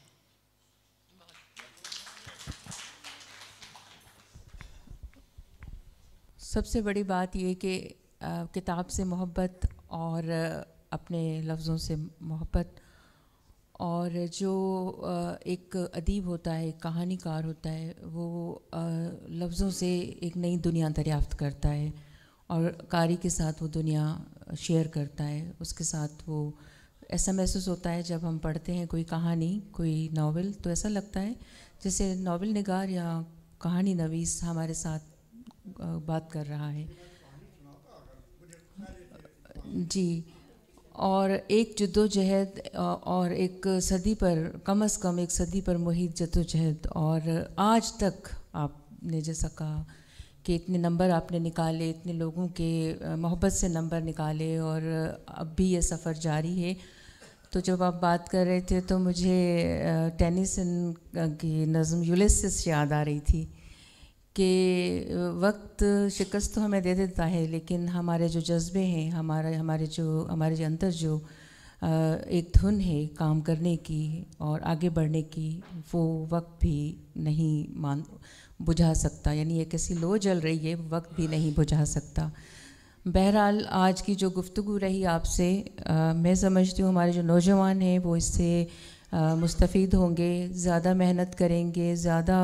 سب سے بڑی بات یہ کہ کتاب سے محبت اور اپنے لفظوں سے محبت اور جو ایک ادیب ہوتا ہے ایک کہانی کار ہوتا ہے وہ لفظوں سے ایک نئی دنیا دریافت کرتا ہے اور قاری کے ساتھ وہ دنیا شیئر کرتا ہے اس کے ساتھ وہ ایسا محسوس ہوتا ہے جب ہم پڑھتے ہیں کوئی کہانی کوئی ناول تو ایسا لگتا ہے جیسے ناول نگار یا کہانی نویس ہمارے ساتھ بات کر رہا ہے جی اور ایک جد و جہد اور ایک صدی پر کم از کم ایک صدی پر محیط جد و جہد اور آج تک آپ نے جیسا کہا کہ اتنے نمبر آپ نے نکالے اتنے لوگوں کے محبت سے نمبر نکالے اور اب بھی یہ سفر جاری ہے تو جب آپ بات کر رہے تھے تو مجھے ٹینیسن کی نظم یولیسس یاد آ رہی تھی کہ وقت شکست تو ہمیں دے دیتا ہے لیکن ہمارے جو جذبے ہیں ہمارا ہمارے جو ہمارے اندر جو ایک دھن ہے کام کرنے کی اور آگے بڑھنے کی وہ وقت بھی نہیں مان بجھا سکتا یعنی یہ کسی لو جل رہی ہے وقت بھی نہیں بجھا سکتا بہرحال آج کی جو گفتگو رہی آپ سے میں سمجھتی ہوں ہمارے جو نوجوان ہیں وہ اس سے مستفید ہوں گے زیادہ محنت کریں گے زیادہ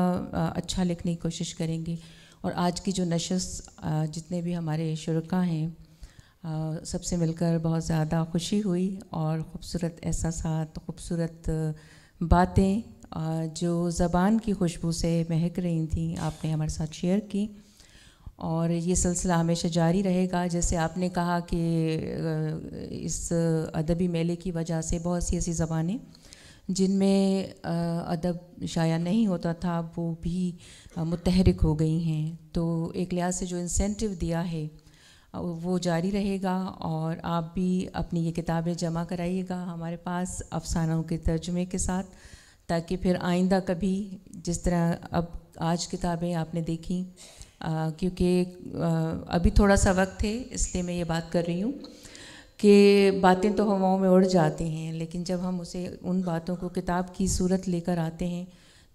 اچھا لکھنے کی کوشش کریں گے اور آج کی جو نشست جتنے بھی ہمارے شرکا ہیں سب سے مل کر بہت زیادہ خوشی ہوئی اور خوبصورت احساسات خوبصورت باتیں جو زبان کی خوشبو سے مہک رہی تھیں آپ نے ہمارے ساتھ شیئر کی اور یہ سلسلہ ہمیشہ جاری رہے گا جیسے آپ نے کہا کہ اس ادبی میلے کی وجہ سے بہت سی ایسی زبانیں جن میں ادب شائع نہیں ہوتا تھا وہ بھی متحرک ہو گئی ہیں تو ایک لحاظ سے جو انسینٹیو دیا ہے وہ جاری رہے گا اور آپ بھی اپنی یہ کتابیں جمع کرائیے گا ہمارے پاس افسانوں کے ترجمے کے ساتھ تاکہ پھر آئندہ کبھی جس طرح اب آج کتابیں آپ نے دیکھیں کیونکہ ابھی تھوڑا سا وقت ہے اس لیے میں یہ بات کر رہی ہوں کہ باتیں تو ہواؤں میں اڑ جاتی ہیں لیکن جب ہم اسے ان باتوں کو کتاب کی صورت لے کر آتے ہیں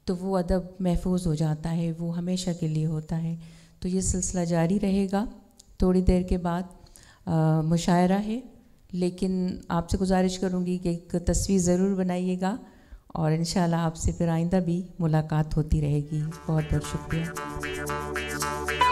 تو وہ ادب محفوظ ہو جاتا ہے وہ ہمیشہ کے لیے ہوتا ہے تو یہ سلسلہ جاری رہے گا تھوڑی دیر کے بعد مشاعرہ ہے لیکن آپ سے گزارش کروں گی کہ ایک تصویر ضرور بنائیے گا اور انشاءاللہ آپ سے پھر آئندہ بھی ملاقات ہوتی رہے گی بہت بہت شکریہ